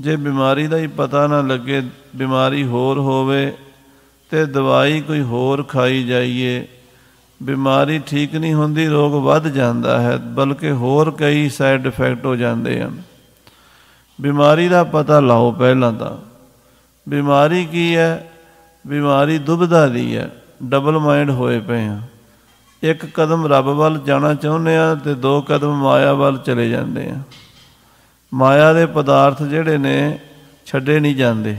[SPEAKER 1] ਜੇ ਬਿਮਾਰੀ ਦਾ ਹੀ ਪਤਾ ਨਾ ਲੱਗੇ ਬਿਮਾਰੀ ਹੋਰ ਹੋਵੇ ਤੇ ਦਵਾਈ ਕੋਈ ਹੋਰ ਖਾਈ ਜਾਈਏ ਬਿਮਾਰੀ ਠੀਕ ਨਹੀਂ ਹੁੰਦੀ ਰੋਗ ਵੱਧ ਜਾਂਦਾ ਹੈ ਬਲਕਿ ਹੋਰ ਕਈ ਸਾਈਡ ਇਫੈਕਟ ਹੋ ਜਾਂਦੇ ਹਨ ਬਿਮਾਰੀ ਦਾ ਪਤਾ ਲਾਓ ਪਹਿਲਾਂ ਤਾਂ ਬਿਮਾਰੀ ਕੀ ਹੈ ਬਿਮਾਰੀ ਦੁਬਧਾ ਦੀ ਹੈ ਡਬਲ ਮਾਈਂਡ ਹੋਏ ਪਏ ਆ ਇੱਕ ਕਦਮ ਰੱਬ ਵੱਲ ਜਾਣਾ ਚਾਹੁੰਦੇ ਆ ਤੇ ਦੋ ਕਦਮ ਮਾਇਆ ਵੱਲ ਚਲੇ ਜਾਂਦੇ ਆ ਮਾਇਆ ਦੇ ਪਦਾਰਥ ਜਿਹੜੇ ਨੇ ਛੱਡੇ ਨਹੀਂ ਜਾਂਦੇ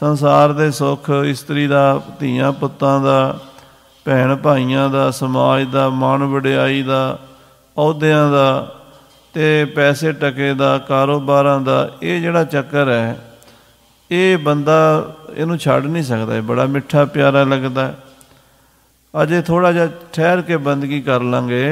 [SPEAKER 1] ਸੰਸਾਰ ਦੇ ਸੁੱਖ ਇਸਤਰੀ ਦਾ ਧੀਆਂ ਪੁੱਤਾਂ ਦਾ ਭੈਣ ਭਾਈਆਂ ਦਾ ਸਮਾਜ ਦਾ ਮਾਣ ਵਡਿਆਈ ਦਾ ਅਹੁਦਿਆਂ ਦਾ ਤੇ ਪੈਸੇ ਟਕੇ ਦਾ ਕਾਰੋਬਾਰਾਂ ਦਾ ਇਹ ਜਿਹੜਾ ਚੱਕਰ ਹੈ ਇਹ ਬੰਦਾ ਇਹਨੂੰ ਛੱਡ ਨਹੀਂ ਸਕਦਾ ਇਹ ਬੜਾ ਮਿੱਠਾ ਪਿਆਰਾ ਲੱਗਦਾ ਅਜੇ ਥੋੜਾ ਜਿਹਾ ਠਹਿਰ ਕੇ ਬੰਦਗੀ ਕਰ ਲਾਂਗੇ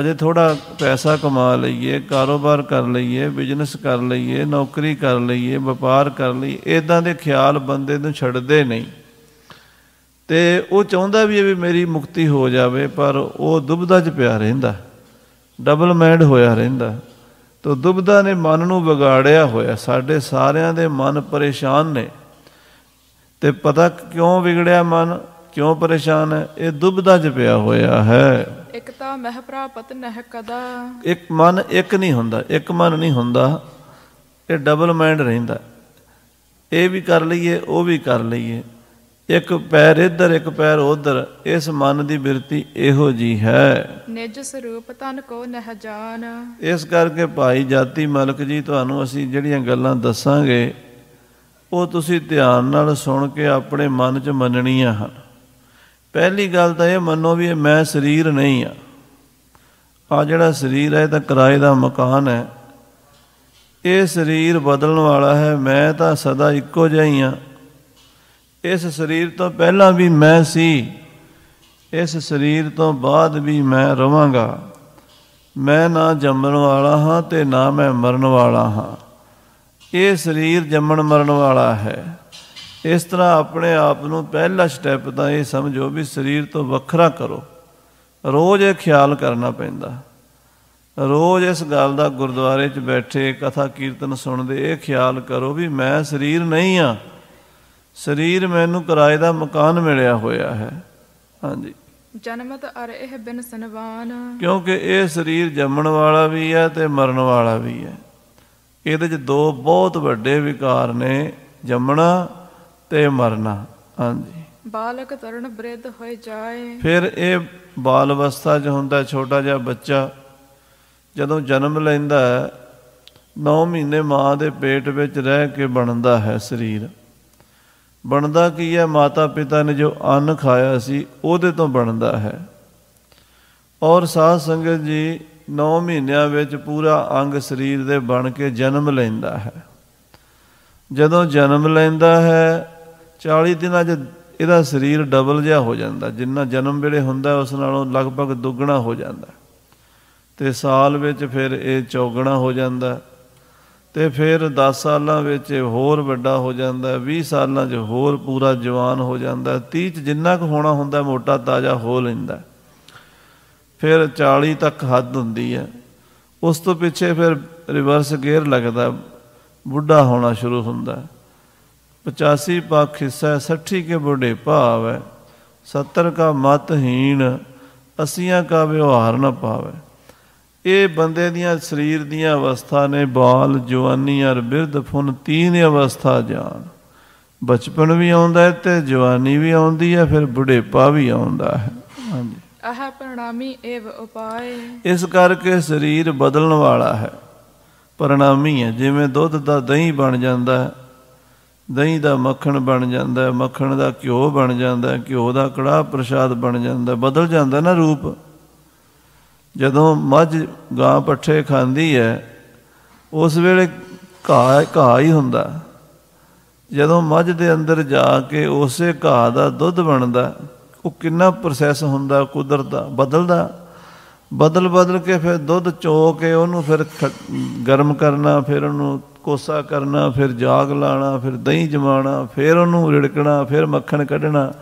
[SPEAKER 1] ਅਜੇ ਥੋੜਾ ਪੈਸਾ ਕਮਾ ਲਈਏ ਕਾਰੋਬਾਰ ਕਰ ਲਈਏ ਬਿਜ਼ਨਸ ਕਰ ਲਈਏ ਨੌਕਰੀ ਕਰ ਲਈਏ ਵਪਾਰ ਕਰ ਲਈਏ ਇਦਾਂ ਦੇ ਖਿਆਲ ਬੰਦੇ ਨੂੰ ਛੱਡਦੇ ਨਹੀਂ ਤੇ ਉਹ ਚਾਹੁੰਦਾ ਵੀ ਇਹ ਵੀ ਮੇਰੀ ਮੁਕਤੀ ਹੋ ਜਾਵੇ ਪਰ ਉਹ ਦੁਬਦਾ 'ਚ ਪਿਆ ਰਹਿੰਦਾ ਡਬਲ ਮਾਈਂਡ ਹੋਇਆ ਰਹਿੰਦਾ ਤੋ ਦੁਬਦਾ ਨੇ ਮਨ ਨੂੰ ਵਿਗਾੜਿਆ ਹੋਇਆ ਸਾਡੇ ਸਾਰਿਆਂ ਦੇ ਮਨ ਪਰੇਸ਼ਾਨ ਨੇ ਤੇ ਪਤਾ ਕਿਉਂ ਵਿਗੜਿਆ ਮਨ ਕਿਉਂ ਪਰੇਸ਼ਾਨ ਹੈ ਇਹ ਦੁਬਦਾ 'ਚ ਪਿਆ ਹੋਇਆ ਹੈ
[SPEAKER 2] ਇੱਕ ਤਾਂ ਮਹਿ ਪ੍ਰਾਪਤ ਨਹਿ ਕਦਾ
[SPEAKER 1] ਇੱਕ ਮਨ ਇੱਕ ਨਹੀਂ ਹੁੰਦਾ ਇੱਕ ਮਨ ਨਹੀਂ ਹੁੰਦਾ ਇਹ ਡਬਲ ਮਾਈਂਡ ਰਹਿੰਦਾ ਇਹ ਵੀ ਕਰ ਲਈਏ ਉਹ ਵੀ ਕਰ ਲਈਏ ਇੱਕ ਪੈਰ ਇੱਧਰ ਇੱਕ ਪੈਰ ਉੱਧਰ ਇਸ ਮਨ ਦੀ ਬਿਰਤੀ ਇਹੋ ਜੀ ਹੈ
[SPEAKER 2] ਨਿਜ ਸਰੂਪ ਤਨ ਕੋ ਨਹ ਜਾਣ
[SPEAKER 1] ਇਸ ਕਰਕੇ ਭਾਈ ਜਾਤੀ ਮਲਕ ਜੀ ਤੁਹਾਨੂੰ ਅਸੀਂ ਜਿਹੜੀਆਂ ਗੱਲਾਂ ਦੱਸਾਂਗੇ ਉਹ ਤੁਸੀਂ ਧਿਆਨ ਨਾਲ ਸੁਣ ਕੇ ਆਪਣੇ ਮਨ 'ਚ ਮੰਨਣੀਆਂ ਹਨ ਪਹਿਲੀ ਗੱਲ ਤਾਂ ਇਹ ਮੰਨੋ ਵੀ ਮੈਂ ਸਰੀਰ ਨਹੀਂ ਆ ਆ ਜਿਹੜਾ ਸਰੀਰ ਹੈ ਤਾਂ ਕਿਰਾਏ ਦਾ ਮਕਾਨ ਹੈ ਇਹ ਸਰੀਰ ਬਦਲਣ ਵਾਲਾ ਹੈ ਮੈਂ ਤਾਂ ਸਦਾ ਇੱਕੋ ਜਿਹਾ ਹੀ ਆ ਇਸ ਸਰੀਰ ਤੋਂ ਪਹਿਲਾਂ ਵੀ ਮੈਂ ਸੀ ਇਸ ਸਰੀਰ ਤੋਂ ਬਾਅਦ ਵੀ ਮੈਂ ਰਵਾਂਗਾ ਮੈਂ ਨਾ ਜੰਮਣ ਵਾਲਾ ਹਾਂ ਤੇ ਨਾ ਮੈਂ ਮਰਨ ਵਾਲਾ ਹਾਂ ਇਹ ਸਰੀਰ ਜੰਮਣ ਮਰਨ ਵਾਲਾ ਹੈ ਇਸ ਤਰ੍ਹਾਂ ਆਪਣੇ ਆਪ ਨੂੰ ਪਹਿਲਾ ਸਟੈਪ ਤਾਂ ਇਹ ਸਮਝੋ ਵੀ ਸਰੀਰ ਤੋਂ ਵੱਖਰਾ ਕਰੋ ਰੋਜ਼ ਇਹ ਖਿਆਲ ਕਰਨਾ ਪੈਂਦਾ ਰੋਜ਼ ਇਸ ਗੱਲ ਦਾ ਗੁਰਦੁਆਰੇ 'ਚ ਬੈਠੇ ਕਥਾ ਕੀਰਤਨ ਸੁਣਦੇ ਇਹ ਖਿਆਲ ਕਰੋ ਵੀ ਮੈਂ ਸਰੀਰ ਨਹੀਂ ਆ ਸਰੀਰ ਮੈਨੂੰ ਕਿਰਾਏ ਦਾ ਮਕਾਨ ਮਿਲਿਆ ਹੋਇਆ ਹੈ ਹਾਂਜੀ
[SPEAKER 2] ਜਨਮਤ ਅਰ ਇਹ ਬਿਨ ਸੰਵਾਨ
[SPEAKER 1] ਕਿਉਂਕਿ ਇਹ ਸਰੀਰ ਜੰਮਣ ਵਾਲਾ ਵੀ ਹੈ ਤੇ ਮਰਨ ਵਾਲਾ ਵੀ ਹੈ ਇਹਦੇ 'ਚ ਦੋ ਬਹੁਤ ਵੱਡੇ ਵਿਕਾਰ ਨੇ ਜੰਮਣਾ ਤੇ ਮਰਨਾ ਹਾਂਜੀ
[SPEAKER 2] ਬਾਲਕ ਤਰਨ ਬ੍ਰਿਧ ਹੋਏ ਜਾਏ ਫਿਰ
[SPEAKER 1] ਇਹ ਬਾਲ ਅਵਸਥਾ 'ਚ ਹੁੰਦਾ ਛੋਟਾ ਜਿਹਾ ਬੱਚਾ ਜਦੋਂ ਜਨਮ ਲੈਂਦਾ ਹੈ 9 ਮਹੀਨੇ ਮਾਂ ਦੇ ਪੇਟ ਵਿੱਚ ਰਹਿ ਕੇ ਬਣਦਾ ਹੈ ਸਰੀਰ ਬਣਦਾ ਕੀ ਹੈ ਮਾਤਾ ਪਿਤਾ ਨੇ ਜੋ ਅੰਨ ਖਾਇਆ ਸੀ ਉਹਦੇ ਤੋਂ ਬਣਦਾ ਹੈ ਔਰ ਸਾਧ ਸੰਗਤ ਜੀ 9 ਮਹੀਨਿਆਂ ਵਿੱਚ ਪੂਰਾ ਅੰਗ ਸਰੀਰ ਦੇ ਬਣ ਕੇ ਜਨਮ ਲੈਂਦਾ ਹੈ ਜਦੋਂ ਜਨਮ ਲੈਂਦਾ ਹੈ 40 ਦਿਨਾਂ 'ਚ ਇਹਦਾ ਸਰੀਰ ਡਬਲ ਜਿਹਾ ਹੋ ਜਾਂਦਾ ਜਿੰਨਾ ਜਨਮ ਵੇਲੇ ਹੁੰਦਾ ਉਸ ਨਾਲੋਂ ਲਗਭਗ ਦੁੱਗਣਾ ਹੋ ਜਾਂਦਾ ਤੇ ਸਾਲ ਵਿੱਚ ਫਿਰ ਇਹ ਚੌਗਣਾ ਹੋ ਜਾਂਦਾ ਤੇ ਫਿਰ 10 ਸਾਲਾਂ ਵਿੱਚ ਹੋਰ ਵੱਡਾ ਹੋ ਜਾਂਦਾ 20 ਸਾਲਾਂ 'ਚ ਹੋਰ ਪੂਰਾ ਜਵਾਨ ਹੋ ਜਾਂਦਾ 30 'ਚ ਜਿੰਨਾ ਕੁ ਹੋਣਾ ਹੁੰਦਾ ਮੋਟਾ ਤਾਜ਼ਾ ਹੋ ਲੈਂਦਾ ਫਿਰ 40 ਤੱਕ ਹੱਦ ਹੁੰਦੀ ਹੈ ਉਸ ਤੋਂ ਪਿੱਛੇ ਫਿਰ ਰਿਵਰਸ ਗੇਅਰ ਲੱਗਦਾ ਬੁੱਢਾ ਹੋਣਾ ਸ਼ੁਰੂ ਹੁੰਦਾ 85 ਪੱਖ ਹਿੱਸਾ 60 ਕੇ ਬੁਢੇ ਭਾਵ ਹੈ 70 ਕਾ ਮਤ ਹੀਣ ਅਸੀਆਂ ਕਾ ਵਿਵਹਾਰ ਨਾ ਪਾਵੇ ਇਹ ਬੰਦੇ ਦੀਆਂ ਸਰੀਰ ਦੀਆਂ ਅਵਸਥਾ ਨੇ ਬਾਲ ਜਵਾਨੀ ਅਰ ਬਿਰਧ ਫੁਨ ਤੀਨ ਅਵਸਥਾ ਜਾਣ ਬਚਪਨ ਵੀ ਆਉਂਦਾ ਹੈ ਤੇ ਜਵਾਨੀ ਵੀ ਆਉਂਦੀ ਹੈ ਫਿਰ ਬੁਢੇਪਾ ਵੀ ਆਉਂਦਾ ਹੈ ਹਾਂਜੀ
[SPEAKER 2] ਆਹ ਪਰਣਾਮੀ ਏਵ ਉਪਾਏ
[SPEAKER 1] ਇਸ ਕਰਕੇ ਸਰੀਰ ਬਦਲਣ ਵਾਲਾ ਹੈ ਪਰਣਾਮੀ ਹੈ ਜਿਵੇਂ ਦੁੱਧ ਦਾ ਦਹੀਂ ਬਣ ਜਾਂਦਾ ਹੈ ਦਹੀਂ ਦਾ ਮੱਖਣ ਬਣ ਜਾਂਦਾ ਮੱਖਣ ਦਾ ਘਿਓ ਬਣ ਜਾਂਦਾ ਘਿਓ ਦਾ ਕੜਾਹ ਪ੍ਰਸ਼ਾਦ ਬਣ ਜਾਂਦਾ ਬਦਲ ਜਾਂਦਾ ਨਾ ਰੂਪ ਜਦੋਂ ਮੱਝ ਗਾਂ ਪੱਠੇ ਖਾਂਦੀ ਹੈ ਉਸ ਵੇਲੇ ਘਾਹ ਘਾਹ ਹੀ ਹੁੰਦਾ ਜਦੋਂ ਮੱਝ ਦੇ ਅੰਦਰ ਜਾ ਕੇ ਉਸੇ ਘਾਹ ਦਾ ਦੁੱਧ ਬਣਦਾ ਉਹ ਕਿੰਨਾ ਪ੍ਰੋਸੈਸ ਹੁੰਦਾ ਕੁਦਰਤ ਦਾ ਬਦਲਦਾ ਬਦਲ ਬਦਲ ਕੇ ਫਿਰ ਦੁੱਧ ਚੋ ਕੇ ਉਹਨੂੰ ਫਿਰ ਗਰਮ ਕਰਨਾ ਫਿਰ ਉਹਨੂੰ ਕੋਸਾ ਕਰਨਾ ਫਿਰ ਜਾਗ ਲਾਣਾ ਫਿਰ ਦਹੀਂ ਜਮਾਣਾ ਫਿਰ ਉਹਨੂੰ ਰਿੜਕਣਾ ਫਿਰ ਮੱਖਣ ਕੱਢਣਾ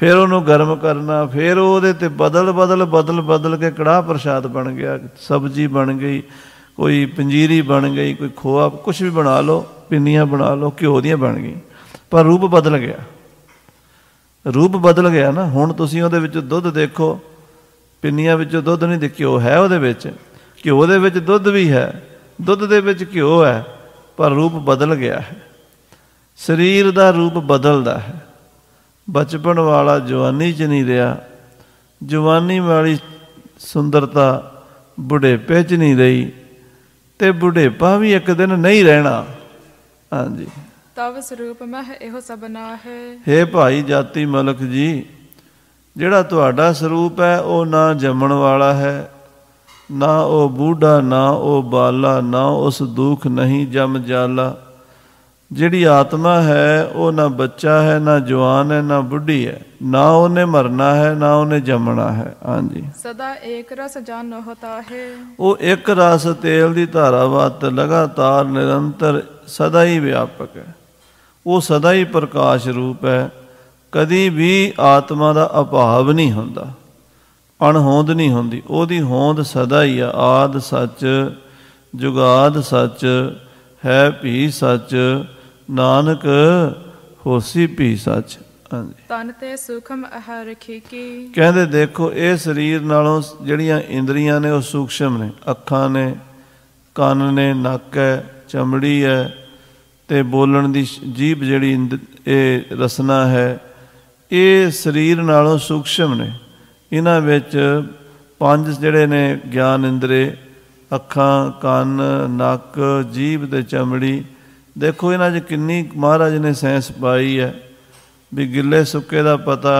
[SPEAKER 1] ਫਿਰ ਉਹਨੂੰ ਗਰਮ ਕਰਨਾ ਫਿਰ ਉਹਦੇ ਤੇ ਬਦਲ ਬਦਲ ਬਦਲ ਬਦਲ ਕੇ ਕੜਾਹ ਪ੍ਰਸ਼ਾਦ ਬਣ ਗਿਆ ਸਬਜੀ ਬਣ ਗਈ ਕੋਈ ਪੰਜੀਰੀ ਬਣ ਗਈ ਕੋਈ ਖੋਆ ਕੁਝ ਵੀ ਬਣਾ ਲਓ ਪਿੰਨੀਆਂ ਬਣਾ ਲਓ ਘਿਓ ਦੀਆਂ ਬਣ ਗਈ ਪਰ ਰੂਪ ਬਦਲ ਗਿਆ ਰੂਪ ਬਦਲ ਗਿਆ ਨਾ ਹੁਣ ਤੁਸੀਂ ਉਹਦੇ ਵਿੱਚ ਦੁੱਧ ਦੇਖੋ ਪਿੰਨੀਆਂ ਵਿੱਚੋਂ ਦੁੱਧ ਨਹੀਂ ਦੇਖਿਓ ਹੈ ਉਹਦੇ ਵਿੱਚ ਘਿਓ ਦੇ ਵਿੱਚ ਦੁੱਧ ਵੀ ਹੈ ਦੁੱਧ ਦੇ ਵਿੱਚ ਘਿਓ ਹੈ ਪਰ ਰੂਪ ਬਦਲ ਗਿਆ ਹੈ ਸਰੀਰ ਦਾ ਰੂਪ ਬਦਲਦਾ ਹੈ ਬਚਪਨ ਵਾਲਾ ਜਵਾਨੀ 'ਚ ਨਹੀਂ ਰਿਹਾ ਜਵਾਨੀ ਵਾਲੀ ਸੁੰਦਰਤਾ ਬੁਢੇਪੇ 'ਚ ਨਹੀਂ ਰਹੀ ਤੇ ਬੁਢੇਪਾ ਵੀ ਇੱਕ ਦਿਨ ਨਹੀਂ ਰਹਿਣਾ ਹਾਂਜੀ
[SPEAKER 2] ਤਵ ਸਰੂਪ ਮਹ ਇਹੋ ਸਬਨਾ ਹੈ
[SPEAKER 1] ਹੈ ਭਾਈ ਜਾਤੀ ਮਲਕ ਜੀ ਜਿਹੜਾ ਤੁਹਾਡਾ ਸਰੂਪ ਹੈ ਉਹ ਨਾ ਜੰਮਣ ਵਾਲਾ ਹੈ ਨਾ ਉਹ ਬੂਢਾ ਨਾ ਉਹ ਬਾਲਾ ਨਾ ਉਸ ਦੁੱਖ ਨਹੀਂ ਜਮ ਜਾਲਾ ਜਿਹੜੀ ਆਤਮਾ ਹੈ ਉਹ ਨਾ ਬੱਚਾ ਹੈ ਨਾ ਜਵਾਨ ਹੈ ਨਾ ਬੁੱਢੀ ਹੈ ਨਾ ਉਹਨੇ ਮਰਨਾ ਹੈ ਨਾ ਉਹਨੇ ਜੰਮਣਾ ਹੈ ਹਾਂਜੀ
[SPEAKER 2] ਸਦਾ ਇੱਕ ਰਸ ਜਨ ਹੋਤਾ ਹੈ
[SPEAKER 1] ਉਹ ਇੱਕ ਰਸ ਤੇਲ ਦੀ ਧਾਰਾ ਧਾਰਾਵਤ ਲਗਾਤਾਰ ਨਿਰੰਤਰ ਸਦਾ ਹੀ ਵਿਆਪਕ ਹੈ ਉਹ ਸਦਾ ਹੀ ਪ੍ਰਕਾਸ਼ ਰੂਪ ਹੈ ਕਦੀ ਵੀ ਆਤਮਾ ਦਾ ਅਭਾਵ ਨਹੀਂ ਹੁੰਦਾ ਅਣਹੋਂਦ ਨਹੀਂ ਹੁੰਦੀ ਉਹਦੀ ਹੋਂਦ ਸਦਾ ਹੀ ਆ ਆਦ ਸੱਚ ਜੁਗਾਦ ਸੱਚ ਹੈ ਭੀ ਸੱਚ ਨਾਨਕ ਹੋਸੀ ਭੀ ਸੱਚ
[SPEAKER 2] ਤਨ ਤੇ ਸੁਖਮ ਅਹਰ ਕੀ ਕਹਿੰਦੇ
[SPEAKER 1] ਦੇਖੋ ਇਹ ਸਰੀਰ ਨਾਲੋਂ ਜਿਹੜੀਆਂ ਇੰਦਰੀਆਂ ਨੇ ਉਹ ਸੂਖਸ਼ਮ ਨੇ ਅੱਖਾਂ ਨੇ ਕੰਨ ਨੇ ਨੱਕ ਹੈ ਚਮੜੀ ਹੈ ਤੇ ਬੋਲਣ ਦੀ ਜੀਭ ਜਿਹੜੀ ਇਹ ਰਸਨਾ ਹੈ ਇਹ ਸਰੀਰ ਨਾਲੋਂ ਸੂਖਸ਼ਮ ਨੇ ਇਹਨਾਂ ਵਿੱਚ ਪੰਜ ਜਿਹੜੇ ਨੇ ਗਿਆਨ ਇੰਦਰੇ ਅੱਖਾਂ ਕੰਨ ਨੱਕ ਜੀਭ ਤੇ ਚਮੜੀ ਦੇਖੋ ਇਹਨਾਂ 'ਚ ਕਿੰਨੀ ਮਹਾਰਾਜ ਨੇ ਸੈਂਸ ਪਾਈ ਹੈ ਵੀ ਗਿੱਲੇ ਸੁੱਕੇ ਦਾ ਪਤਾ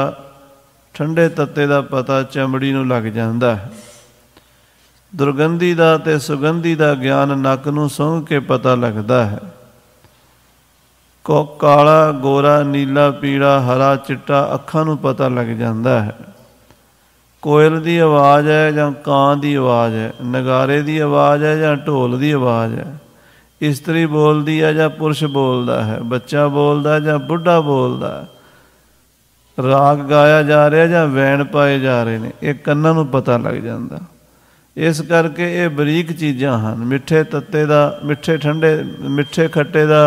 [SPEAKER 1] ਠੰਡੇ ਤੱਤੇ ਦਾ ਪਤਾ ਚਮੜੀ ਨੂੰ ਲੱਗ ਜਾਂਦਾ ਹੈ ਦੁਰਗੰਧੀ ਦਾ ਤੇ ਸੁਗੰਧੀ ਦਾ ਗਿਆਨ ਨੱਕ ਨੂੰ ਸੁੰਘ ਕੇ ਪਤਾ ਲੱਗਦਾ ਹੈ ਕੋ ਕਾਲਾ ਗੋਰਾ ਨੀਲਾ ਪੀਲਾ ਹਰਾ ਚਿੱਟਾ ਅੱਖਾਂ ਨੂੰ ਪਤਾ ਲੱਗ ਜਾਂਦਾ ਹੈ ਕੋਇਲ ਦੀ ਆਵਾਜ਼ ਹੈ ਜਾਂ ਕਾਂ ਦੀ ਆਵਾਜ਼ ਹੈ ਨਗਾਰੇ ਦੀ ਆਵਾਜ਼ ਹੈ ਜਾਂ ਢੋਲ ਦੀ ਆਵਾਜ਼ ਹੈ ਇਸਤਰੀ ਬੋਲਦੀ ਹੈ ਜਾਂ ਪੁਰਸ਼ ਬੋਲਦਾ ਹੈ ਬੱਚਾ ਬੋਲਦਾ ਜਾਂ ਬੁੱਢਾ ਬੋਲਦਾ ਰਾਗ ਗਾਇਆ ਜਾ ਰਿਹਾ ਜਾਂ ਵੈਣ ਪਾਏ ਜਾ ਰਹੇ ਨੇ ਇਹ ਕੰਨਾਂ ਨੂੰ ਪਤਾ ਲੱਗ ਜਾਂਦਾ ਇਸ ਕਰਕੇ ਇਹ ਬਰੀਕ ਚੀਜ਼ਾਂ ਹਨ ਮਿੱਠੇ ਤੱਤੇ ਦਾ ਮਿੱਠੇ ਠੰਡੇ ਮਿੱਠੇ ਖੱਟੇ ਦਾ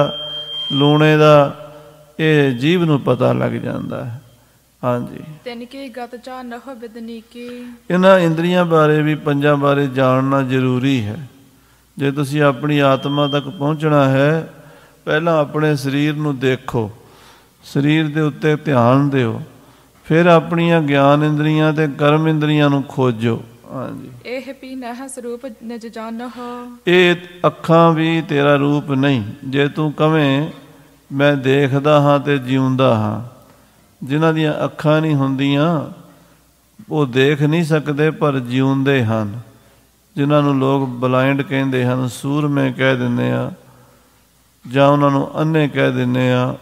[SPEAKER 1] ਲੂਣੇ ਦਾ ਇਹ ਜੀਵ ਨੂੰ ਪਤਾ ਲੱਗ ਜਾਂਦਾ ਹੈ ਹਾਂਜੀ
[SPEAKER 2] ਤਿੰਨ ਕੀ ਗਤ ਚਾ ਨਹ ਬਿਦਨੀ ਕੀ
[SPEAKER 1] ਇਹਨਾਂ ਇੰਦਰੀਆਂ ਬਾਰੇ ਵੀ ਪੰਜਾਂ ਬਾਰੇ ਜਾਣਨਾ ਜ਼ਰੂਰੀ ਹੈ ਜੇ ਤੁਸੀਂ ਆਪਣੀ ਆਤਮਾ ਤੱਕ ਪਹੁੰਚਣਾ ਹੈ ਪਹਿਲਾਂ ਆਪਣੇ ਸਰੀਰ ਨੂੰ ਦੇਖੋ ਸਰੀਰ ਦੇ ਉੱਤੇ ਧਿਆਨ ਦਿਓ ਫਿਰ ਆਪਣੀਆਂ ਗਿਆਨ ਇੰਦਰੀਆਂ ਤੇ ਕਰਮ ਇੰਦਰੀਆਂ ਨੂੰ ਖੋਜੋ ਹਾਂਜੀ
[SPEAKER 2] ਇਹ ਵੀ ਨਹ ਸਰੂਪ ਨਿਜ ਜਾਣੋ
[SPEAKER 1] ਇਹ ਅੱਖਾਂ ਵੀ ਤੇਰਾ ਰੂਪ ਨਹੀਂ ਜੇ ਤੂੰ ਕਵੇਂ ਮੈਂ ਦੇਖਦਾ ਹਾਂ ਤੇ ਜਿਉਂਦਾ ਹਾਂ ਜਿਨ੍ਹਾਂ ਦੀਆਂ ਅੱਖਾਂ ਨਹੀਂ ਹੁੰਦੀਆਂ ਉਹ ਦੇਖ ਨਹੀਂ ਸਕਦੇ ਪਰ ਜਿਉਂਦੇ ਹਨ ਜਿਨ੍ਹਾਂ ਨੂੰ ਲੋਕ ਬਲਾਈਂਡ ਕਹਿੰਦੇ ਹਨ ਸੂਰਮੇ ਕਹਿ ਦਿੰਦੇ ਆ ਜਾਂ ਉਹਨਾਂ ਨੂੰ ਅੰਨੇ ਕਹਿ ਦਿੰਦੇ ਆ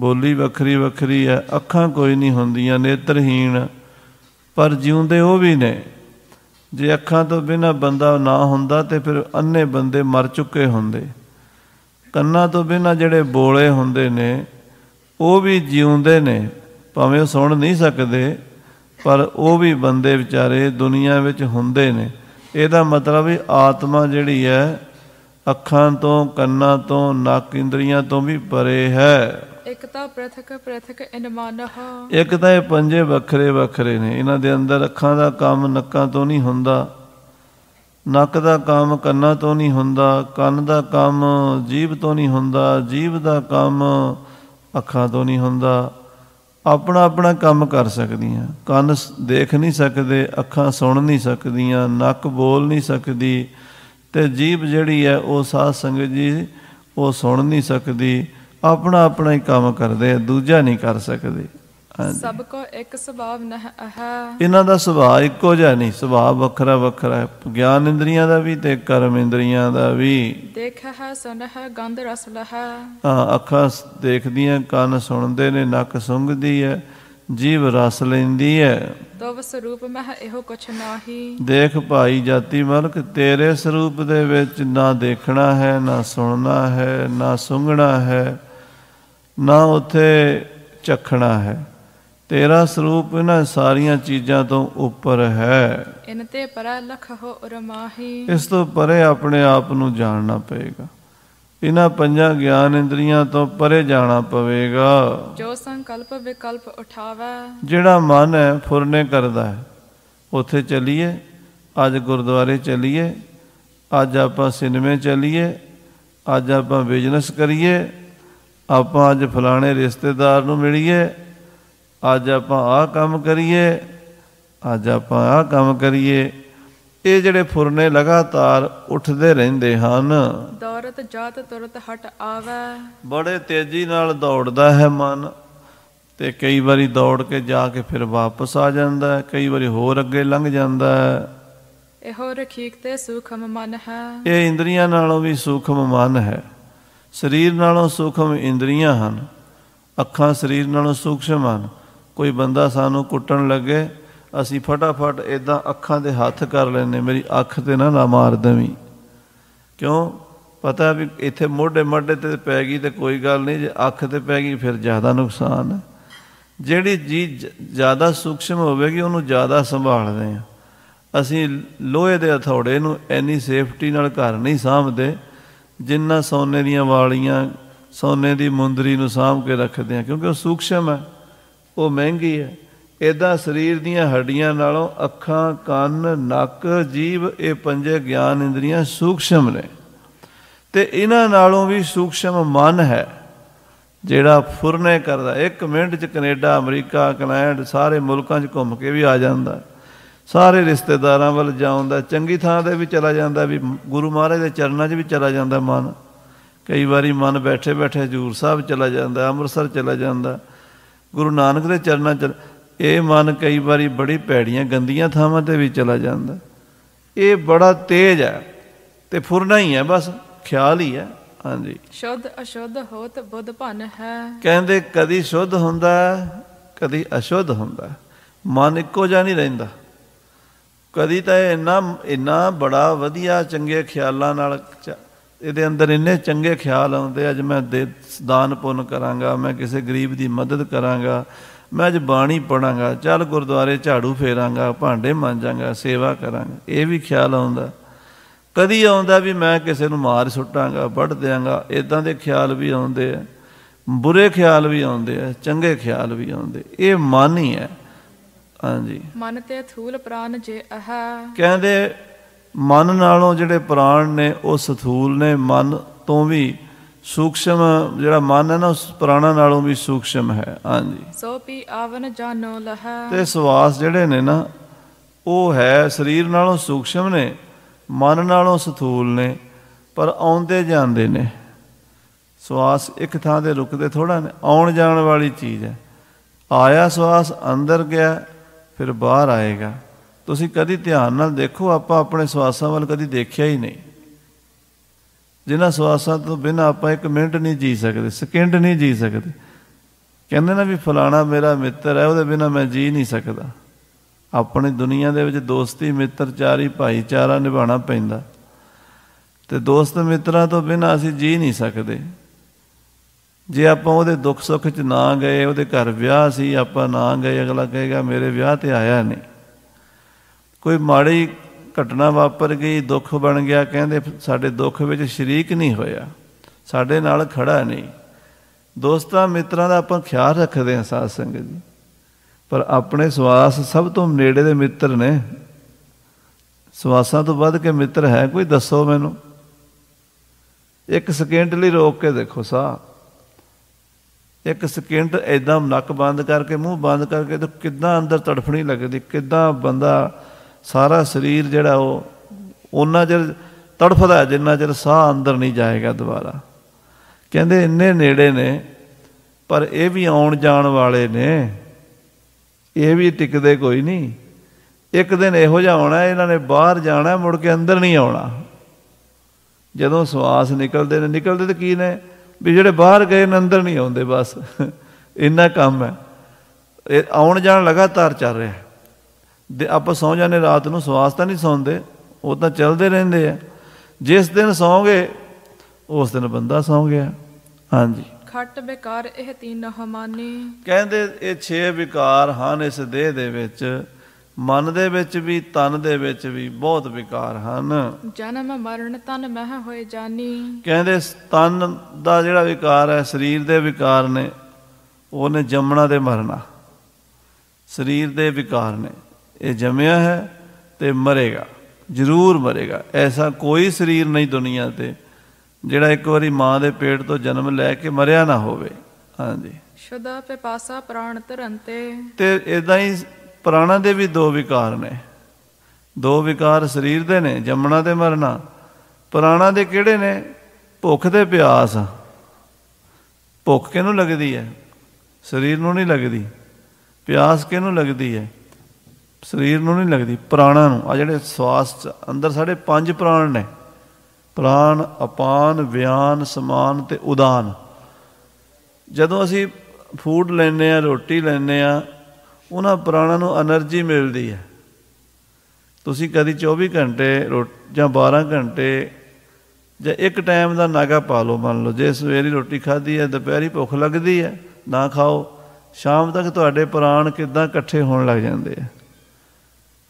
[SPEAKER 1] ਬੋਲੀ ਵੱਖਰੀ ਵੱਖਰੀ ਹੈ ਅੱਖਾਂ ਕੋਈ ਨਹੀਂ ਹੁੰਦੀਆਂ ਨੇਤਰਹੀਣ ਪਰ ਜਿਉਂਦੇ ਉਹ ਵੀ ਨੇ ਜੇ ਅੱਖਾਂ ਤੋਂ ਬਿਨਾ ਬੰਦਾ ਨਾ ਹੁੰਦਾ ਤੇ ਫਿਰ ਅੰਨੇ ਬੰਦੇ ਮਰ ਚੁੱਕੇ ਹੁੰਦੇ ਕੰਨਾਂ ਤੋਂ ਬਿਨਾ ਜਿਹੜੇ ਬੋਲੇ ਹੁੰਦੇ ਨੇ ਉਹ ਵੀ ਜਿਉਂਦੇ ਨੇ ਭਾਵੇਂ ਉਹ ਸੁਣ ਨਹੀਂ ਸਕਦੇ ਪਰ ਉਹ ਵੀ ਬੰਦੇ ਵਿਚਾਰੇ ਦੁਨੀਆ ਵਿੱਚ ਹੁੰਦੇ ਨੇ ਇਹਦਾ ਮਤਲਬ ਹੈ ਆਤਮਾ ਜਿਹੜੀ ਹੈ ਅੱਖਾਂ ਤੋਂ ਕੰਨਾਂ ਤੋਂ ਨੱਕ ਇੰਦਰੀਆਂ ਤੋਂ ਵੀ ਪਰੇ ਹੈ ਇੱਕ
[SPEAKER 2] ਤਾਂ ਪ੍ਰਥਕ ਪ੍ਰਥਕ ਇਨਮਾਨਹ
[SPEAKER 1] ਇੱਕ ਤਾਂ ਇਹ ਪੰਜੇ ਵੱਖਰੇ ਵੱਖਰੇ ਨੇ ਇਹਨਾਂ ਦੇ ਅੰਦਰ ਅੱਖਾਂ ਦਾ ਕੰਮ ਨੱਕਾਂ ਤੋਂ ਨਹੀਂ ਹੁੰਦਾ ਨੱਕ ਦਾ ਕੰਮ ਕੰਨਾਂ ਤੋਂ ਨਹੀਂ ਹੁੰਦਾ ਕੰਨ ਦਾ ਕੰਮ ਜੀਭ ਤੋਂ ਨਹੀਂ ਹੁੰਦਾ ਜੀਭ ਦਾ ਕੰਮ ਅੱਖਾਂ ਤੋਂ ਨਹੀਂ ਹੁੰਦਾ ਆਪਣਾ ਆਪਣਾ ਕੰਮ ਕਰ ਸਕਦੀਆਂ ਕੰਨ ਦੇਖ ਨਹੀਂ ਸਕਦੇ ਅੱਖਾਂ ਸੁਣ ਨਹੀਂ ਸਕਦੀਆਂ ਨੱਕ ਬੋਲ ਨਹੀਂ ਸਕਦੀ ਤੇ ਜੀਬ ਜਿਹੜੀ ਹੈ ਉਹ ਸਾਧ ਸੰਗਤ ਜੀ ਉਹ ਸੁਣ ਨਹੀਂ ਸਕਦੀ ਆਪਣਾ ਆਪਣਾ ਹੀ ਕੰਮ ਕਰਦੇ ਦੂਜਾ ਨਹੀਂ ਕਰ ਸਕਦੇ
[SPEAKER 2] ਸਭ ਕੋ ਇੱਕ ਨਹੀਂ ਨਹ ਇਹਨਾਂ
[SPEAKER 1] ਦਾ ਸੁਭਾਅ ਇੱਕੋ ਜਿਹਾ ਨਹੀਂ ਸੁਭਾਅ ਵੱਖਰਾ ਵੱਖਰਾ ਹੈ ਗਿਆਨ ਇੰਦਰੀਆਂ ਦਾ ਵੀ ਤੇ ਕਰਮ ਇੰਦਰੀਆਂ ਦਾ ਵੀ
[SPEAKER 2] ਦੇਖ ਹੈ ਸੁਣ ਹੈ ਗੰਧ ਰਸ ਲਹ ਹਾਂ
[SPEAKER 1] ਅੱਖਾਂ ਦੇਖਦੀਆਂ ਕੰਨ ਸੁਣਦੇ ਨੇ ਨੱਕ ਸੁੰਘਦੀ ਹੈ ਜੀਵ ਰਸ ਲੈਂਦੀ ਹੈ
[SPEAKER 2] ਤਵ ਸਰੂਪ ਮਹ ਇਹੋ ਕੁਛ ਨਾਹੀ
[SPEAKER 1] ਦੇਖ ਭਾਈ ਜਾਤੀ ਮਲਕ ਤੇਰੇ ਸਰੂਪ ਦੇ ਵਿੱਚ ਨਾ ਦੇਖਣਾ ਹੈ ਨਾ ਸੁਣਨਾ ਹੈ ਨਾ ਸੁੰਘਣਾ ਹੈ ਨਾ ਉਥੇ ਚਖਣਾ ਹੈ ਤੇਰਾ ਸਰੂਪ ਇਹਨਾਂ ਸਾਰੀਆਂ ਚੀਜ਼ਾਂ ਤੋਂ ਉੱਪਰ ਹੈ
[SPEAKER 2] ਇਨ ਤੇ ਪਰਾ ਲਖ ਹੋ ਰਮਾਹੀ ਇਸ
[SPEAKER 1] ਤੋਂ ਪਰੇ ਆਪਣੇ ਆਪ ਨੂੰ ਜਾਣਨਾ ਪਏਗਾ ਇਹਨਾਂ ਪੰਜਾਂ ਗਿਆਨ ਇੰਦਰੀਆਂ ਤੋਂ ਪਰੇ ਜਾਣਾ ਪਵੇਗਾ
[SPEAKER 2] ਜੋ ਸੰਕਲਪ ਵਿਕਲਪ ਉਠਾਵੇ
[SPEAKER 1] ਜਿਹੜਾ ਮਨ ਹੈ ਫੁਰਨੇ ਕਰਦਾ ਹੈ ਉੱਥੇ ਚਲੀਏ ਅੱਜ ਗੁਰਦੁਆਰੇ ਚਲੀਏ ਅੱਜ ਆਪਾਂ ਸਿਨੇਮੇ ਚਲੀਏ ਅੱਜ ਆਪਾਂ ਬਿਜ਼ਨਸ ਕਰੀਏ ਆਪਾਂ ਅੱਜ ਫਲਾਣੇ ਰਿਸ਼ਤੇਦਾਰ ਨੂੰ ਮਿਲੀਏ ਅੱਜ ਆਪਾਂ ਆ ਕੰਮ ਕਰੀਏ ਅੱਜ ਆਪਾਂ ਆ ਕੰਮ ਕਰੀਏ ਇਹ ਜਿਹੜੇ ਫੁਰਨੇ ਲਗਾਤਾਰ ਉੱਠਦੇ ਰਹਿੰਦੇ ਹਨ
[SPEAKER 2] ਦੌਰਤ ਜਾਤ ਤੁਰਤ ਹਟ ਆਵੇ
[SPEAKER 1] ਬੜੇ ਤੇਜ਼ੀ ਨਾਲ ਦੌੜਦਾ ਹੈ ਮਨ ਤੇ ਕਈ ਵਾਰੀ ਦੌੜ ਕੇ ਜਾ ਕੇ ਫਿਰ ਵਾਪਸ ਆ ਜਾਂਦਾ ਹੈ ਕਈ ਵਾਰੀ ਹੋਰ ਅੱਗੇ ਲੰਘ ਜਾਂਦਾ ਹੈ
[SPEAKER 2] ਇਹੋ ਰਖੀਕ ਤੇ ਸੁਖਮ ਮਨ ਹੈ ਇਹ
[SPEAKER 1] ਇੰਦਰੀਆਂ ਨਾਲੋਂ ਵੀ ਸੁਖਮ ਮਨ ਹੈ ਸਰੀਰ ਨਾਲੋਂ ਸੁਖਮ ਇੰਦਰੀਆਂ ਹਨ ਅੱਖਾਂ ਸਰੀਰ ਨਾਲੋਂ ਸੂਖਸ਼ਮ ਹਨ ਕੋਈ ਬੰਦਾ ਸਾਨੂੰ ਕੁੱਟਣ ਲੱਗੇ ਅਸੀਂ ਫਟਾਫਟ ਇਦਾਂ ਅੱਖਾਂ ਦੇ ਹੱਥ ਕਰ ਲੈਨੇ ਮੇਰੀ ਅੱਖ ਤੇ ਨਾ ਨਾ ਮਾਰ ਦਵੀਂ ਕਿਉਂ ਪਤਾ ਵੀ ਇੱਥੇ ਮੋਢੇ ਮੱਢੇ ਤੇ ਪੈ ਗਈ ਤੇ ਕੋਈ ਗੱਲ ਨਹੀਂ ਜੇ ਅੱਖ ਤੇ ਪੈ ਗਈ ਫਿਰ ਜ਼ਿਆਦਾ ਨੁਕਸਾਨ ਹੈ ਜਿਹੜੀ ਜੀ ਜ਼ਿਆਦਾ ਸੂਖਸ਼ਮ ਹੋਵੇਗੀ ਉਹਨੂੰ ਜ਼ਿਆਦਾ ਸੰਭਾਲਦੇ ਆ ਅਸੀਂ ਲੋਹੇ ਦੇ ਹਥੌੜੇ ਨੂੰ ਐਨੀ ਸੇਫਟੀ ਨਾਲ ਘਰ ਨਹੀਂ ਸਾਹਮਦੇ ਜਿੰਨਾ ਸੋਨੇ ਦੀਆਂ ਵਾਲੀਆਂ ਸੋਨੇ ਦੀ ਮੁੰਦਰੀ ਨੂੰ ਸਾਹਮ ਕੇ ਰੱਖਦੇ ਆ ਕਿਉਂਕਿ ਉਹ ਸੂਖਸ਼ਮ ਹੈ ਉਹ ਮਹਿੰਗੀ ਹੈ ਇਦਾਂ ਸਰੀਰ ਦੀਆਂ ਹੱਡੀਆਂ ਨਾਲੋਂ ਅੱਖਾਂ ਕੰਨ ਨੱਕ ਜੀਭ ਇਹ ਪੰਜੇ ਗਿਆਨ ਇੰਦਰੀਆਂ ਸੂਖਸ਼ਮ ਨੇ ਤੇ ਇਹਨਾਂ ਨਾਲੋਂ ਵੀ ਸੂਖਸ਼ਮ ਮਨ ਹੈ ਜਿਹੜਾ ਫੁਰਨੇ ਕਰਦਾ ਇੱਕ ਮਿੰਟ 'ਚ ਕੈਨੇਡਾ ਅਮਰੀਕਾ ਕਲੈਂਡ ਸਾਰੇ ਮੁਲਕਾਂ 'ਚ ਘੁੰਮ ਕੇ ਵੀ ਆ ਜਾਂਦਾ ਸਾਰੇ ਰਿਸ਼ਤੇਦਾਰਾਂ ਵੱਲ ਜਾਉਂਦਾ ਚੰਗੀ ਥਾਂ ਤੇ ਵੀ ਚਲਾ ਜਾਂਦਾ ਵੀ ਗੁਰੂ ਮਹਾਰਾਜ ਦੇ ਚਰਨਾਂ 'ਚ ਵੀ ਚਲਾ ਜਾਂਦਾ ਮਨ ਕਈ ਵਾਰੀ ਮਨ ਬੈਠੇ ਬੈਠੇ ਜੂਰ ਸਾਹਿਬ ਚਲਾ ਜਾਂਦਾ ਅੰਮ੍ਰਿਤਸਰ ਚਲਾ ਜਾਂਦਾ ਗੁਰੂ ਨਾਨਕ ਦੇ ਚਰਨਾਂ ਚ ਇਹ ਮਨ ਕਈ ਵਾਰੀ ਬੜੀ ਭੈੜੀਆਂ ਗੰਦੀਆਂ ਥਾਵਾਂ ਤੇ ਵੀ ਚਲਾ ਜਾਂਦਾ ਇਹ ਬੜਾ ਤੇਜ ਹੈ ਤੇ ਫੁਰਨਾ ਹੀ ਹੈ ਬਸ ਖਿਆਲ ਹੀ ਹੈ ਹਾਂਜੀ
[SPEAKER 2] ਸ਼ੁੱਧ ਅਸ਼ੁੱਧ ਹੋਤ ਬੁੱਧ ਭਨ ਹੈ
[SPEAKER 1] ਕਹਿੰਦੇ ਕਦੀ ਸ਼ੁੱਧ ਹੁੰਦਾ ਕਦੀ ਅਸ਼ੁੱਧ ਹੁੰਦਾ ਮਨ ਇੱਕੋ ਜਿਹਾ ਨਹੀਂ ਰਹਿੰਦਾ ਕਦੀ ਤਾਂ ਇਹ ਇੰਨਾ ਇੰਨਾ ਬੜਾ ਵਧੀਆ ਚੰਗੇ ਖਿਆਲਾਂ ਨਾਲ ਇਹਦੇ ਅੰਦਰ ਇੰਨੇ ਚੰਗੇ ਖਿਆਲ ਆਉਂਦੇ ਅੱਜ ਮੈਂ ਦਾਨ ਪੁੰਨ ਕਰਾਂਗਾ ਮੈਂ ਕਿਸੇ ਗਰੀਬ ਦੀ ਮਦਦ ਕਰਾਂਗਾ ਮੈਂ ਅੱਜ ਬਾਣੀ ਪੜਾਂਗਾ ਚੱਲ ਗੁਰਦੁਆਰੇ ਝਾੜੂ ਫੇਰਾਂਗਾ ਭਾਂਡੇ ਮਾਂਜਾਂਗਾ ਸੇਵਾ ਕਰਾਂਗਾ ਇਹ ਵੀ ਖਿਆਲ ਆਉਂਦਾ ਕਦੀ ਆਉਂਦਾ ਵੀ ਮੈਂ ਕਿਸੇ ਨੂੰ ਮਾਰ ਸੁੱਟਾਂਗਾ ਵੱਢ ਦੇਵਾਂਗਾ ਇਦਾਂ ਦੇ ਖਿਆਲ ਵੀ ਆਉਂਦੇ ਆ ਬੁਰੇ ਖਿਆਲ ਵੀ ਆਉਂਦੇ ਆ ਚੰਗੇ ਖਿਆਲ ਵੀ ਆਉਂਦੇ ਇਹ ਮਨ ਹੀ ਹੈ ਹਾਂਜੀ
[SPEAKER 2] ਮਨ ਤੇ ਥੂਲ ਪ੍ਰਾਨ ਜੇ ਅਹ
[SPEAKER 1] ਕਹਿੰਦੇ ਮਨ ਨਾਲੋਂ ਜਿਹੜੇ ਪ੍ਰਾਣ ਨੇ ਉਹ ਸਥੂਲ ਨੇ ਮਨ ਤੋਂ ਵੀ ਸੂਖਸ਼ਮ ਜਿਹੜਾ ਮਨ ਹੈ ਨਾ ਉਸ ਪ੍ਰਾਣਾ ਨਾਲੋਂ ਵੀ ਸੂਖਸ਼ਮ ਹੈ ਹਾਂਜੀ
[SPEAKER 2] ਸੋ ਪੀ ਆਵਨ ਜਾਨੋ ਲਹਾ ਤੇ
[SPEAKER 1] ਸਵਾਸ ਜਿਹੜੇ ਨੇ ਨਾ ਉਹ ਹੈ ਸਰੀਰ ਨਾਲੋਂ ਸੂਖਸ਼ਮ ਨੇ ਮਨ ਨਾਲੋਂ ਸਥੂਲ ਨੇ ਪਰ ਆਉਂਦੇ ਜਾਂਦੇ ਨੇ ਸਵਾਸ ਇੱਕ ਥਾਂ ਤੇ ਰੁਕਦੇ ਥੋੜਾ ਨੇ ਆਉਣ ਜਾਣ ਵਾਲੀ ਚੀਜ਼ ਹੈ ਆਇਆ ਸਵਾਸ ਅੰਦਰ ਗਿਆ ਫਿਰ ਬਾਹਰ ਆਏਗਾ ਤੁਸੀਂ ਕਦੀ ਧਿਆਨ ਨਾਲ ਦੇਖੋ ਆਪਾਂ ਆਪਣੇ ਸਵਾਸਾਂ ਵੱਲ ਕਦੀ ਦੇਖਿਆ ਹੀ ਨਹੀਂ ਜਿਨ੍ਹਾਂ ਸਵਾਸਾਂ ਤੋਂ ਬਿਨਾਂ ਆਪਾਂ ਇੱਕ ਮਿੰਟ ਨਹੀਂ ਜੀ ਸਕਦੇ ਸਕਿੰਟ ਨਹੀਂ ਜੀ ਸਕਦੇ ਕਹਿੰਦੇ ਨਾ ਵੀ ਫਲਾਣਾ ਮੇਰਾ ਮਿੱਤਰ ਹੈ ਉਹਦੇ ਬਿਨਾਂ ਮੈਂ ਜੀ ਨਹੀਂ ਸਕਦਾ ਆਪਣੀ ਦੁਨੀਆ ਦੇ ਵਿੱਚ ਦੋਸਤੀ ਮਿੱਤਰਚਾਰੀ ਭਾਈਚਾਰਾ ਨਿਭਾਉਣਾ ਪੈਂਦਾ ਤੇ ਦੋਸਤ ਮਿੱਤਰਾਂ ਤੋਂ ਬਿਨਾਂ ਅਸੀਂ ਜੀ ਨਹੀਂ ਸਕਦੇ ਜੇ ਆਪਾਂ ਉਹਦੇ ਦੁੱਖ ਸੁੱਖ 'ਚ ਨਾ ਗਏ ਉਹਦੇ ਘਰ ਵਿਆਹ ਸੀ ਆਪਾਂ ਨਾ ਗਏ ਅਗਲਾ ਕਹੇਗਾ ਮੇਰੇ ਵਿਆਹ ਤੇ ਆਇਆ ਨਹੀਂ ਕੋਈ ਮਾੜੀ ਘਟਨਾ ਵਾਪਰ ਗਈ ਦੁੱਖ ਬਣ ਗਿਆ ਕਹਿੰਦੇ ਸਾਡੇ ਦੁੱਖ ਵਿੱਚ ਸ਼ਰੀਕ ਨਹੀਂ ਹੋਇਆ ਸਾਡੇ ਨਾਲ ਖੜਾ ਨਹੀਂ ਦੋਸਤਾਂ ਮਿੱਤਰਾਂ ਦਾ ਆਪਾਂ ਖਿਆਲ ਰੱਖਦੇ ਹਾਂ ਸਾਧ ਸੰਗਤ ਜੀ ਪਰ ਆਪਣੇ ਸਵਾਸ ਸਭ ਤੋਂ ਨੇੜੇ ਦੇ ਮਿੱਤਰ ਨੇ ਸਵਾਸਾਂ ਤੋਂ ਵੱਧ ਕੇ ਮਿੱਤਰ ਹੈ ਕੋਈ ਦੱਸੋ ਮੈਨੂੰ ਇੱਕ ਸਕਿੰਟ ਲਈ ਰੋਕ ਕੇ ਦੇਖੋ ਸਾਹ ਇੱਕ ਸਕਿੰਟ ਐਦਾਂ ਨੱਕ ਬੰਦ ਕਰਕੇ ਮੂੰਹ ਬੰਦ ਕਰਕੇ ਤਾਂ ਕਿੱਦਾਂ ਅੰਦਰ ਤੜਫਣੀ ਲੱਗਦੀ ਕਿੱਦਾਂ ਬੰਦਾ ਸਾਰਾ ਸਰੀਰ ਜਿਹੜਾ ਉਹ ਉਹਨਾਂ ਚਿਰ ਤੜਫਦਾ ਜਿੰਨਾ ਚਿਰ ਸਾਹ ਅੰਦਰ ਨਹੀਂ ਜਾਏਗਾ ਦੁਬਾਰਾ ਕਹਿੰਦੇ ਇੰਨੇ ਨੇੜੇ ਨੇ ਪਰ ਇਹ ਵੀ ਆਉਣ ਜਾਣ ਵਾਲੇ ਨੇ ਇਹ ਵੀ ਟਿਕਦੇ ਕੋਈ ਨਹੀਂ ਇੱਕ ਦਿਨ ਇਹੋ ਜਿਹਾ ਆਉਣਾ ਇਹਨਾਂ ਨੇ ਬਾਹਰ ਜਾਣਾ ਮੁੜ ਕੇ ਅੰਦਰ ਨਹੀਂ ਆਉਣਾ ਜਦੋਂ ਸਵਾਸ ਨਿਕਲਦੇ ਨੇ ਨਿਕਲਦੇ ਤਾਂ ਕੀ ਨੇ ਵੀ ਜਿਹੜੇ ਬਾਹਰ ਗਏ ਨੇ ਅੰਦਰ ਨਹੀਂ ਆਉਂਦੇ ਬਸ ਇੰਨਾ ਕੰਮ ਹੈ ਇਹ ਆਉਣ ਜਾਣ ਲਗਾਤਾਰ ਚੱਲ ਰਿਹਾ ਦੇ ਆਪਾਂ ਸੌਂ ਜਾਂਦੇ ਰਾਤ ਨੂੰ ਸਵਾਸ ਤਾਂ ਨਹੀਂ ਸੌਂਦੇ ਉਹ ਤਾਂ ਚੱਲਦੇ ਰਹਿੰਦੇ ਆ ਜਿਸ ਦਿਨ ਸੌਂਗੇ ਉਸ ਦਿਨ ਬੰਦਾ ਸੌਂ ਗਿਆ ਹਾਂਜੀ
[SPEAKER 2] ਖੱਟ ਵਿਕਾਰ ਇਹ ਤੀਨ ਹਮਾਨੀ
[SPEAKER 1] ਕਹਿੰਦੇ ਇਹ ਛੇ ਵਿਕਾਰ ਹਨ ਇਸ ਦੇਹ ਦੇ ਵਿੱਚ ਮਨ ਦੇ ਵਿੱਚ ਵੀ ਤਨ ਦੇ ਵਿੱਚ ਵੀ ਬਹੁਤ ਵਿਕਾਰ ਹਨ
[SPEAKER 2] ਜਨਮ ਮਰਨ ਤਨ ਮਹਿ ਹੋਏ ਜਾਨੀ
[SPEAKER 1] ਕਹਿੰਦੇ ਤਨ ਦਾ ਜਿਹੜਾ ਵਿਕਾਰ ਹੈ ਸਰੀਰ ਦੇ ਵਿਕਾਰ ਨੇ ਉਹਨੇ ਜੰਮਣਾ ਤੇ ਮਰਨਾ ਸਰੀਰ ਦੇ ਵਿਕਾਰ ਨੇ ਇਹ ਜੰਮਿਆ ਹੈ ਤੇ ਮਰੇਗਾ ਜ਼ਰੂਰ ਮਰੇਗਾ ਐਸਾ ਕੋਈ ਸਰੀਰ ਨਹੀਂ ਦੁਨੀਆ ਤੇ ਜਿਹੜਾ ਇੱਕ ਵਾਰੀ ਮਾਂ ਦੇ ਪੇਟ ਤੋਂ ਜਨਮ ਲੈ ਕੇ ਮਰਿਆ ਨਾ ਹੋਵੇ ਹਾਂਜੀ
[SPEAKER 2] ਸ਼ੁਦਾ ਪਿਪਾਸਾ ਪ੍ਰਾਣ ਤਰੰਤੇ
[SPEAKER 1] ਤੇ ਇਦਾਂ ਹੀ ਪ੍ਰਾਣਾ ਦੇ ਵੀ ਦੋ ਵਿਕਾਰ ਨੇ ਦੋ ਵਿਕਾਰ ਸਰੀਰ ਦੇ ਨੇ ਜੰਮਣਾ ਤੇ ਮਰਨਾ ਪ੍ਰਾਣਾ ਦੇ ਕਿਹੜੇ ਨੇ ਭੁੱਖ ਤੇ ਪਿਆਸ ਭੁੱਖ ਕਿਹਨੂੰ ਲੱਗਦੀ ਹੈ ਸਰੀਰ ਨੂੰ ਨਹੀਂ ਲੱਗਦੀ ਪਿਆਸ ਕਿਹਨੂੰ ਲੱਗਦੀ ਹੈ ਸਰੀਰ ਨੂੰ ਨਹੀਂ ਲੱਗਦੀ ਪ੍ਰਾਣਾ ਨੂੰ ਆ ਜਿਹੜੇ ਸਵਾਸ ਚ ਅੰਦਰ ਸਾਡੇ ਪੰਜ ਪ੍ਰਾਣ ਨੇ ਪ੍ਰਾਣ ਅਪਾਨ ਵਿਆਨ ਸਮਾਨ ਤੇ ਉਦਾਨ ਜਦੋਂ ਅਸੀਂ ਫੂਡ ਲੈਨੇ ਆ ਰੋਟੀ ਲੈਨੇ ਆ ਉਹਨਾਂ ਪ੍ਰਾਣਾਂ ਨੂੰ એનર્ਜੀ ਮਿਲਦੀ ਹੈ ਤੁਸੀਂ ਕਦੀ 24 ਘੰਟੇ ਜਾਂ 12 ਘੰਟੇ ਜਾਂ ਇੱਕ ਟਾਈਮ ਦਾ ਨਾਗਾ ਪਾ ਲਓ ਮੰਨ ਲਓ ਜੇ ਸਵੇਰੀ ਰੋਟੀ ਖਾਧੀ ਹੈ ਦੁਪਹਿਰੀ ਭੁੱਖ ਲੱਗਦੀ ਹੈ ਨਾ ਖਾਓ ਸ਼ਾਮ ਤੱਕ ਤੁਹਾਡੇ ਪ੍ਰਾਣ ਕਿਦਾਂ ਇਕੱਠੇ ਹੋਣ ਲੱਗ ਜਾਂਦੇ ਆ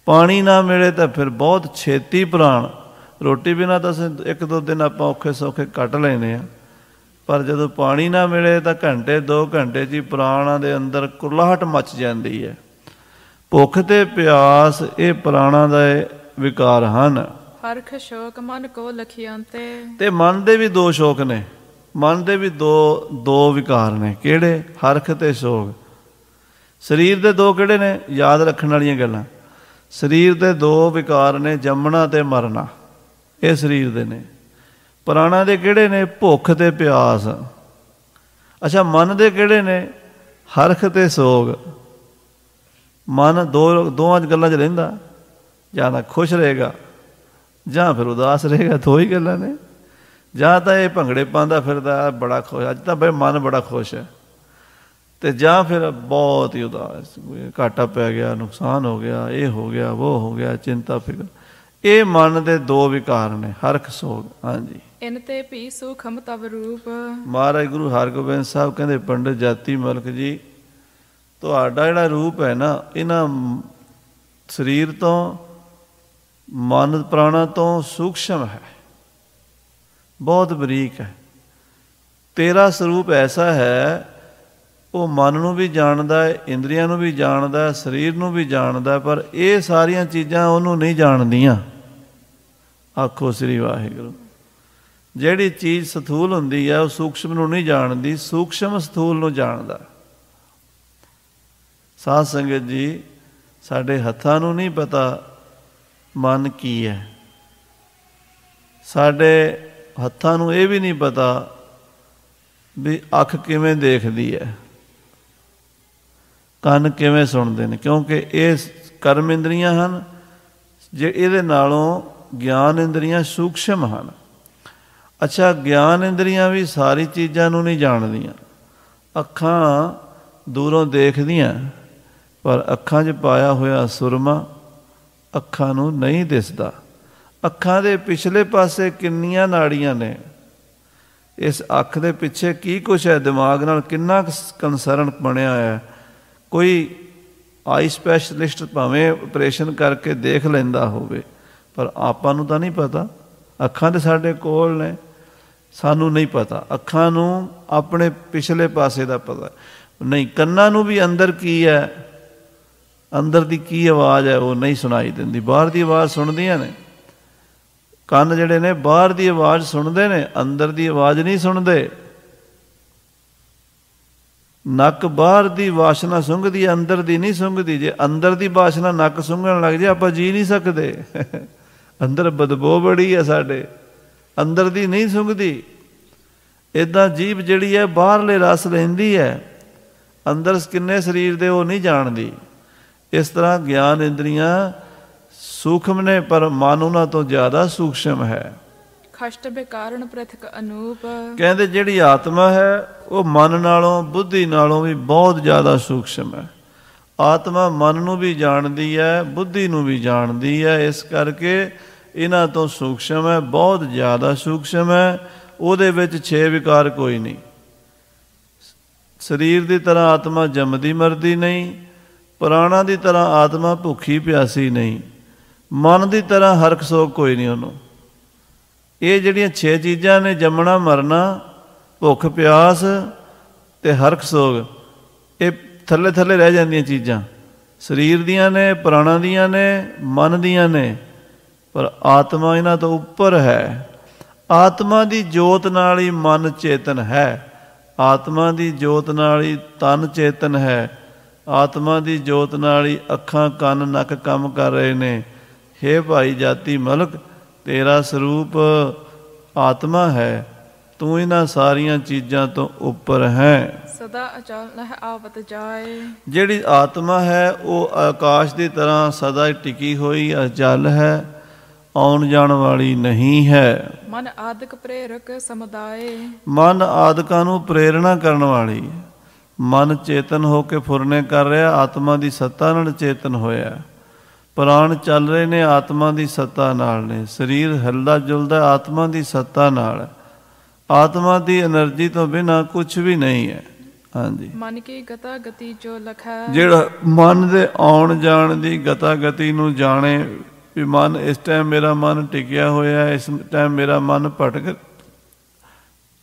[SPEAKER 1] ਪਾਣੀ ਨਾ ਮਿਲੇ ਤਾਂ ਫਿਰ ਬਹੁਤ ਛੇਤੀ ਪ੍ਰਾਣ ਰੋਟੀ ਬਿਨਾ ਤਾਂ ਇੱਕ ਦੋ ਦਿਨ ਆਪਾਂ ਔਖੇ ਸੌਖੇ ਕੱਟ ਲੈਨੇ ਆ ਪਰ ਜਦੋਂ ਪਾਣੀ ਨਾ ਮਿਲੇ ਤਾਂ ਘੰਟੇ 2 ਘੰਟੇ ਜੀ ਪ੍ਰਾਣਾਂ ਦੇ ਅੰਦਰ ਕੁਰਲਾਹਟ ਮਚ ਜਾਂਦੀ ਹੈ ਭੁੱਖ ਤੇ ਪਿਆਸ ਇਹ ਪ੍ਰਾਣਾਂ ਦਾ ਵਿਕਾਰ ਹਨ
[SPEAKER 2] ਹਰਖ ਸ਼ੋਕ ਮਨ ਕੋ ਲਖਿਆਂਤੇ
[SPEAKER 1] ਤੇ ਮਨ ਦੇ ਵੀ ਦੋ ਸ਼ੋਕ ਨੇ ਮਨ ਦੇ ਵੀ ਦੋ ਦੋ ਵਿਕਾਰ ਨੇ ਕਿਹੜੇ ਹਰਖ ਤੇ ਸ਼ੋਕ ਸਰੀਰ ਦੇ ਦੋ ਕਿਹੜੇ ਨੇ ਯਾਦ ਰੱਖਣ ਵਾਲੀਆਂ ਗੱਲਾਂ ਸਰੀਰ ਦੇ ਦੋ ਵਿਕਾਰ ਨੇ ਜੰਮਣਾ ਤੇ ਮਰਨਾ ਇਹ ਸਰੀਰ ਦੇ ਨੇ ਪ੍ਰਾਣਾ ਦੇ ਕਿਹੜੇ ਨੇ ਭੁੱਖ ਤੇ ਪਿਆਸ ਅੱਛਾ ਮਨ ਦੇ ਕਿਹੜੇ ਨੇ ਹਰਖ ਤੇ ਸੋਗ ਮਨ ਦੋ ਦੋਵਾਂ ਗੱਲਾਂ 'ਚ ਰਹਿੰਦਾ ਜਾਂ ਤਾਂ ਖੁਸ਼ ਰਹੇਗਾ ਜਾਂ ਫਿਰ ਉਦਾਸ ਰਹੇਗਾ ਦੋ ਹੀ ਗੱਲਾਂ ਨੇ ਜਾਂ ਤਾਂ ਇਹ ਭੰਗੜੇ ਪਾਉਂਦਾ ਫਿਰਦਾ ਬੜਾ ਖੁਸ਼ ਅੱਜ ਤਾਂ ਬਈ ਮਨ ਬੜਾ ਖੁਸ਼ ਹੈ ਤੇ ਜਾਂ ਫਿਰ ਬਹੁਤ ਹੀ ਉਦਾਸ ਘਾਟਾ ਪੈ ਗਿਆ ਨੁਕਸਾਨ ਹੋ ਗਿਆ ਇਹ ਹੋ ਗਿਆ ਉਹ ਹੋ ਗਿਆ ਚਿੰਤਾ ਫਿਕਰ ਇਹ ਮਨ ਦੇ ਦੋ ਵਿਕਾਰ ਨੇ ਹਰਖ ਸੋਗ ਹਾਂਜੀ
[SPEAKER 2] ਇਨ ਤੇ ਭੀ ਸੁਖਮ ਤਵ ਰੂਪ
[SPEAKER 1] ਮਹਾਰਾਜ ਗੁਰੂ ਹਰਗੋਬਿੰਦ ਸਾਹਿਬ ਕਹਿੰਦੇ ਪੰਡਤ ਜਾਤੀ ਮਲਕ ਜੀ ਤੁਹਾਡਾ ਜਿਹੜਾ ਰੂਪ ਹੈ ਨਾ ਇਹਨਾਂ ਸਰੀਰ ਤੋਂ ਮਨ ਪ੍ਰਾਣਾ ਤੋਂ ਸੂਖਸ਼ਮ ਹੈ ਬਹੁਤ ਬਰੀਕ ਹੈ ਤੇਰਾ ਸਰੂਪ ਐਸਾ ਹੈ ਉਹ ਮਨ ਨੂੰ ਵੀ ਜਾਣਦਾ ਹੈ ਇੰਦਰੀਆਂ ਨੂੰ ਵੀ ਜਾਣਦਾ ਹੈ ਸਰੀਰ ਨੂੰ ਵੀ ਜਾਣਦਾ ਪਰ ਇਹ ਸਾਰੀਆਂ ਚੀਜ਼ਾਂ ਉਹਨੂੰ ਨਹੀਂ ਜਾਣਦੀਆਂ ਆਖੋ ਸ੍ਰੀ ਵਾਹਿਗੁਰੂ ਜਿਹੜੀ ਚੀਜ਼ ਸਥੂਲ ਹੁੰਦੀ ਹੈ ਉਹ ਸੂਖਸ਼ਮ ਨੂੰ ਨਹੀਂ ਜਾਣਦੀ ਸੂਖਸ਼ਮ ਸਥੂਲ ਨੂੰ ਜਾਣਦਾ ਸਾਧ ਸੰਗਤ ਜੀ ਸਾਡੇ ਹੱਥਾਂ ਨੂੰ ਨਹੀਂ ਪਤਾ ਮਨ ਕੀ ਹੈ ਸਾਡੇ ਹੱਥਾਂ ਨੂੰ ਇਹ ਵੀ ਨਹੀਂ ਪਤਾ ਵੀ ਅੱਖ ਕਿਵੇਂ ਦੇਖਦੀ ਹੈ ਕੰਨ ਕਿਵੇਂ ਸੁਣਦੇ ਨੇ ਕਿਉਂਕਿ ਇਹ ਕਰਮ ਇੰਦਰੀਆਂ ਹਨ ਜੇ ਇਹਦੇ ਨਾਲੋਂ ਗਿਆਨ ਇੰਦਰੀਆਂ ਸੂਖਸ਼ਮ ਹਨ ਅੱਛਾ ਗਿਆਨ ਇੰਦਰੀਆਂ ਵੀ ਸਾਰੀ ਚੀਜ਼ਾਂ ਨੂੰ ਨਹੀਂ ਜਾਣਦੀਆਂ ਅੱਖਾਂ ਦੂਰੋਂ ਦੇਖਦੀਆਂ ਪਰ ਅੱਖਾਂ 'ਚ ਪਾਇਆ ਹੋਇਆ ਸੁਰਮਾ ਅੱਖਾਂ ਨੂੰ ਨਹੀਂ ਦਿਸਦਾ ਅੱਖਾਂ ਦੇ ਪਿਛਲੇ ਪਾਸੇ ਕਿੰਨੀਆਂ ਨਾੜੀਆਂ ਨੇ ਇਸ ਅੱਖ ਦੇ ਪਿੱਛੇ ਕੀ ਕੁਝ ਹੈ ਦਿਮਾਗ ਨਾਲ ਕਿੰਨਾ ਕੰਸਰਨ ਬਣਿਆ ਹੋਇਆ ਹੈ ਕੋਈ ਆਈ ਸਪੈਸ਼ਲਿਸਟ ਭਾਵੇਂ ਆਪਰੇਸ਼ਨ ਕਰਕੇ ਦੇਖ ਲੈਂਦਾ ਹੋਵੇ ਪਰ ਆਪਾਂ ਨੂੰ ਤਾਂ ਨਹੀਂ ਪਤਾ ਅੱਖਾਂ ਦੇ ਸਾਡੇ ਕੋਲ ਨੇ ਸਾਨੂੰ ਨਹੀਂ ਪਤਾ ਅੱਖਾਂ ਨੂੰ ਆਪਣੇ ਪਿਛਲੇ ਪਾਸੇ ਦਾ ਪਤਾ ਨਹੀਂ ਕੰਨਾਂ ਨੂੰ ਵੀ ਅੰਦਰ ਕੀ ਹੈ ਅੰਦਰ ਦੀ ਕੀ ਆਵਾਜ਼ ਹੈ ਉਹ ਨਹੀਂ ਸੁਣਾਈ ਦਿੰਦੀ ਬਾਹਰ ਦੀ ਆਵਾਜ਼ ਸੁਣਦੀਆਂ ਨੇ ਕੰਨ ਜਿਹੜੇ ਨੇ ਬਾਹਰ ਦੀ ਆਵਾਜ਼ ਸੁਣਦੇ ਨੇ ਅੰਦਰ ਦੀ ਆਵਾਜ਼ ਨਹੀਂ ਸੁਣਦੇ ਨੱਕ ਬਾਹਰ ਦੀ ਵਾਸ਼ਨਾ ਸੁੰਘਦੀ ਅੰਦਰ ਦੀ ਨਹੀਂ ਸੁੰਘਦੀ ਜੇ ਅੰਦਰ ਦੀ ਵਾਸ਼ਨਾ ਨੱਕ ਸੁੰਘਣ ਲੱਗ ਜੇ ਆਪਾਂ ਜੀ ਨਹੀਂ ਸਕਦੇ ਅੰਦਰ ਬਦਬੋ ਬੜੀ ਹੈ ਸਾਡੇ ਅੰਦਰ ਦੀ ਨਹੀਂ ਸੁੰਘਦੀ ਇਦਾਂ ਜੀਬ ਜਿਹੜੀ ਹੈ ਬਾਹਰਲੇ ਰਸ ਲੈਂਦੀ ਹੈ ਅੰਦਰ ਕਿੰਨੇ ਸਰੀਰ ਦੇ ਉਹ ਨਹੀਂ ਜਾਣਦੀ ਇਸ ਤਰ੍ਹਾਂ ਗਿਆਨ ਇੰਦਰੀਆਂ ਸੂਖਮ ਨੇ ਪਰ ਮਨ ਉਹਨਾਂ ਤੋਂ ਜ਼ਿਆਦਾ ਸੂਖਸ਼ਮ ਹੈ
[SPEAKER 2] ਖਸ਼ਟ ਬੇਕਾਰਨ ਪ੍ਰਥਕ ਅਨੂਪ
[SPEAKER 1] ਕਹਿੰਦੇ ਜਿਹੜੀ ਆਤਮਾ ਹੈ ਉਹ ਮਨ ਨਾਲੋਂ ਬੁੱਧੀ ਨਾਲੋਂ ਵੀ ਬਹੁਤ ਜ਼ਿਆਦਾ ਸੂਖਸ਼ਮ ਹੈ ਆਤਮਾ ਮਨ ਨੂੰ ਵੀ ਜਾਣਦੀ ਹੈ ਬੁੱਧੀ ਨੂੰ ਵੀ ਜਾਣਦੀ ਹੈ ਇਸ ਕਰਕੇ ਇਹਨਾਂ ਤੋਂ ਸੂਖਸ਼ਮ ਹੈ ਬਹੁਤ ਜ਼ਿਆਦਾ ਸੂਖਸ਼ਮ ਹੈ ਉਹਦੇ ਵਿੱਚ ਛੇ ਵਿਕਾਰ ਕੋਈ ਨਹੀਂ ਸਰੀਰ ਦੀ ਤਰ੍ਹਾਂ ਆਤਮਾ ਜੰਮਦੀ ਮਰਦੀ ਨਹੀਂ ਪ੍ਰਾਣਾ ਦੀ ਤਰ੍ਹਾਂ ਆਤਮਾ ਭੁੱਖੀ ਪਿਆਸੀ ਨਹੀਂ ਮਨ ਦੀ ਤਰ੍ਹਾਂ ਹਰਖ ਸੋਖ ਕੋਈ ਨਹੀਂ ਉਹਨੂੰ ਇਹ ਜਿਹੜੀਆਂ 6 ਚੀਜ਼ਾਂ ਨੇ ਜੰਮਣਾ ਮਰਨਾ ਭੁੱਖ ਪਿਆਸ ਤੇ ਹਰਖ ਸੋਗ ਇਹ ਥੱਲੇ ਥੱਲੇ ਰਹਿ ਜਾਂਦੀਆਂ ਚੀਜ਼ਾਂ ਸਰੀਰ ਦੀਆਂ ਨੇ ਪ੍ਰਾਣਾਂ ਦੀਆਂ ਨੇ ਮਨ ਦੀਆਂ ਨੇ ਪਰ ਆਤਮਾ ਇਹਨਾਂ ਤੋਂ ਉੱਪਰ ਹੈ ਆਤਮਾ ਦੀ ਜੋਤ ਨਾਲ ਹੀ ਮਨ ਚੇਤਨ ਹੈ ਆਤਮਾ ਦੀ ਜੋਤ ਨਾਲ ਹੀ ਤਨ ਚੇਤਨ ਹੈ ਆਤਮਾ ਦੀ ਜੋਤ ਨਾਲ ਹੀ ਅੱਖਾਂ ਕੰਨ ਨੱਕ ਕੰਮ ਕਰ ਰਹੇ ਨੇ ਹੇ ਭਾਈ ਜਾਤੀ ਮਲਕ ਤੇਰਾ ਸਰੂਪ ਆਤਮਾ ਹੈ ਤੂੰ ਇਹਨਾਂ ਸਾਰੀਆਂ ਚੀਜ਼ਾਂ ਤੋਂ ਉੱਪਰ ਹੈ
[SPEAKER 2] ਸਦਾ ਅਚਲ ਹੈ ਆਵਤ ਜਾਏ
[SPEAKER 1] ਜਿਹੜੀ ਆਤਮਾ ਹੈ ਉਹ ਆਕਾਸ਼ ਦੀ ਤਰ੍ਹਾਂ ਸਦਾ ਟਿਕੀ ਹੋਈ ਅਚਲ ਹੈ ਆਉਣ ਜਾਣ ਵਾਲੀ ਨਹੀਂ ਹੈ
[SPEAKER 2] ਮਨ ਆਦਿਕ ਪ੍ਰੇਰਕ ਸਮਦਾਏ
[SPEAKER 1] ਮਨ ਆਦਿਕਾਂ ਨੂੰ ਪ੍ਰੇਰਣਾ ਕਰਨ ਵਾਲੀ ਮਨ ਚੇਤਨ ਹੋ ਕੇ ਫੁਰਨੇ ਕਰ ਰਿਹਾ ਆਤਮਾ ਦੀ ਸੱਤਾ ਨਾਲ ਚੇਤਨ ਹੋਇਆ ਪ੍ਰਾਣ ਚੱਲ ਰਹੇ ਨੇ ਆਤਮਾ ਦੀ ਸੱਤਾ ਨਾਲ ਨੇ ਸਰੀਰ ਹੱਲਦਾ ਜੁਲਦਾ ਆਤਮਾ ਦੀ ਸੱਤਾ ਨਾਲ ਆਤਮਾ ਦੀ એનર્ਜੀ ਤੋਂ ਬਿਨਾ ਕੁਝ ਵੀ ਨਹੀਂ ਹੈ ਹਾਂਜੀ ਮਨ ਕੀ ਗਤਾ ਗਤੀ ਜੋ ਲਖਾ ਜਿਹੜਾ ਮਨ ਦੇ ਆਉਣ ਜਾਣ ਦੀ ਗਤਾ ਗਤੀ ਨੂੰ ਜਾਣੇ ਵੀ ਮਨ ਇਸ ਟਾਈਮ ਮੇਰਾ ਮਨ ਟਿਕਿਆ ਹੋਇਆ ਇਸ ਟਾਈਮ ਮੇਰਾ ਮਨ ਭਟਕ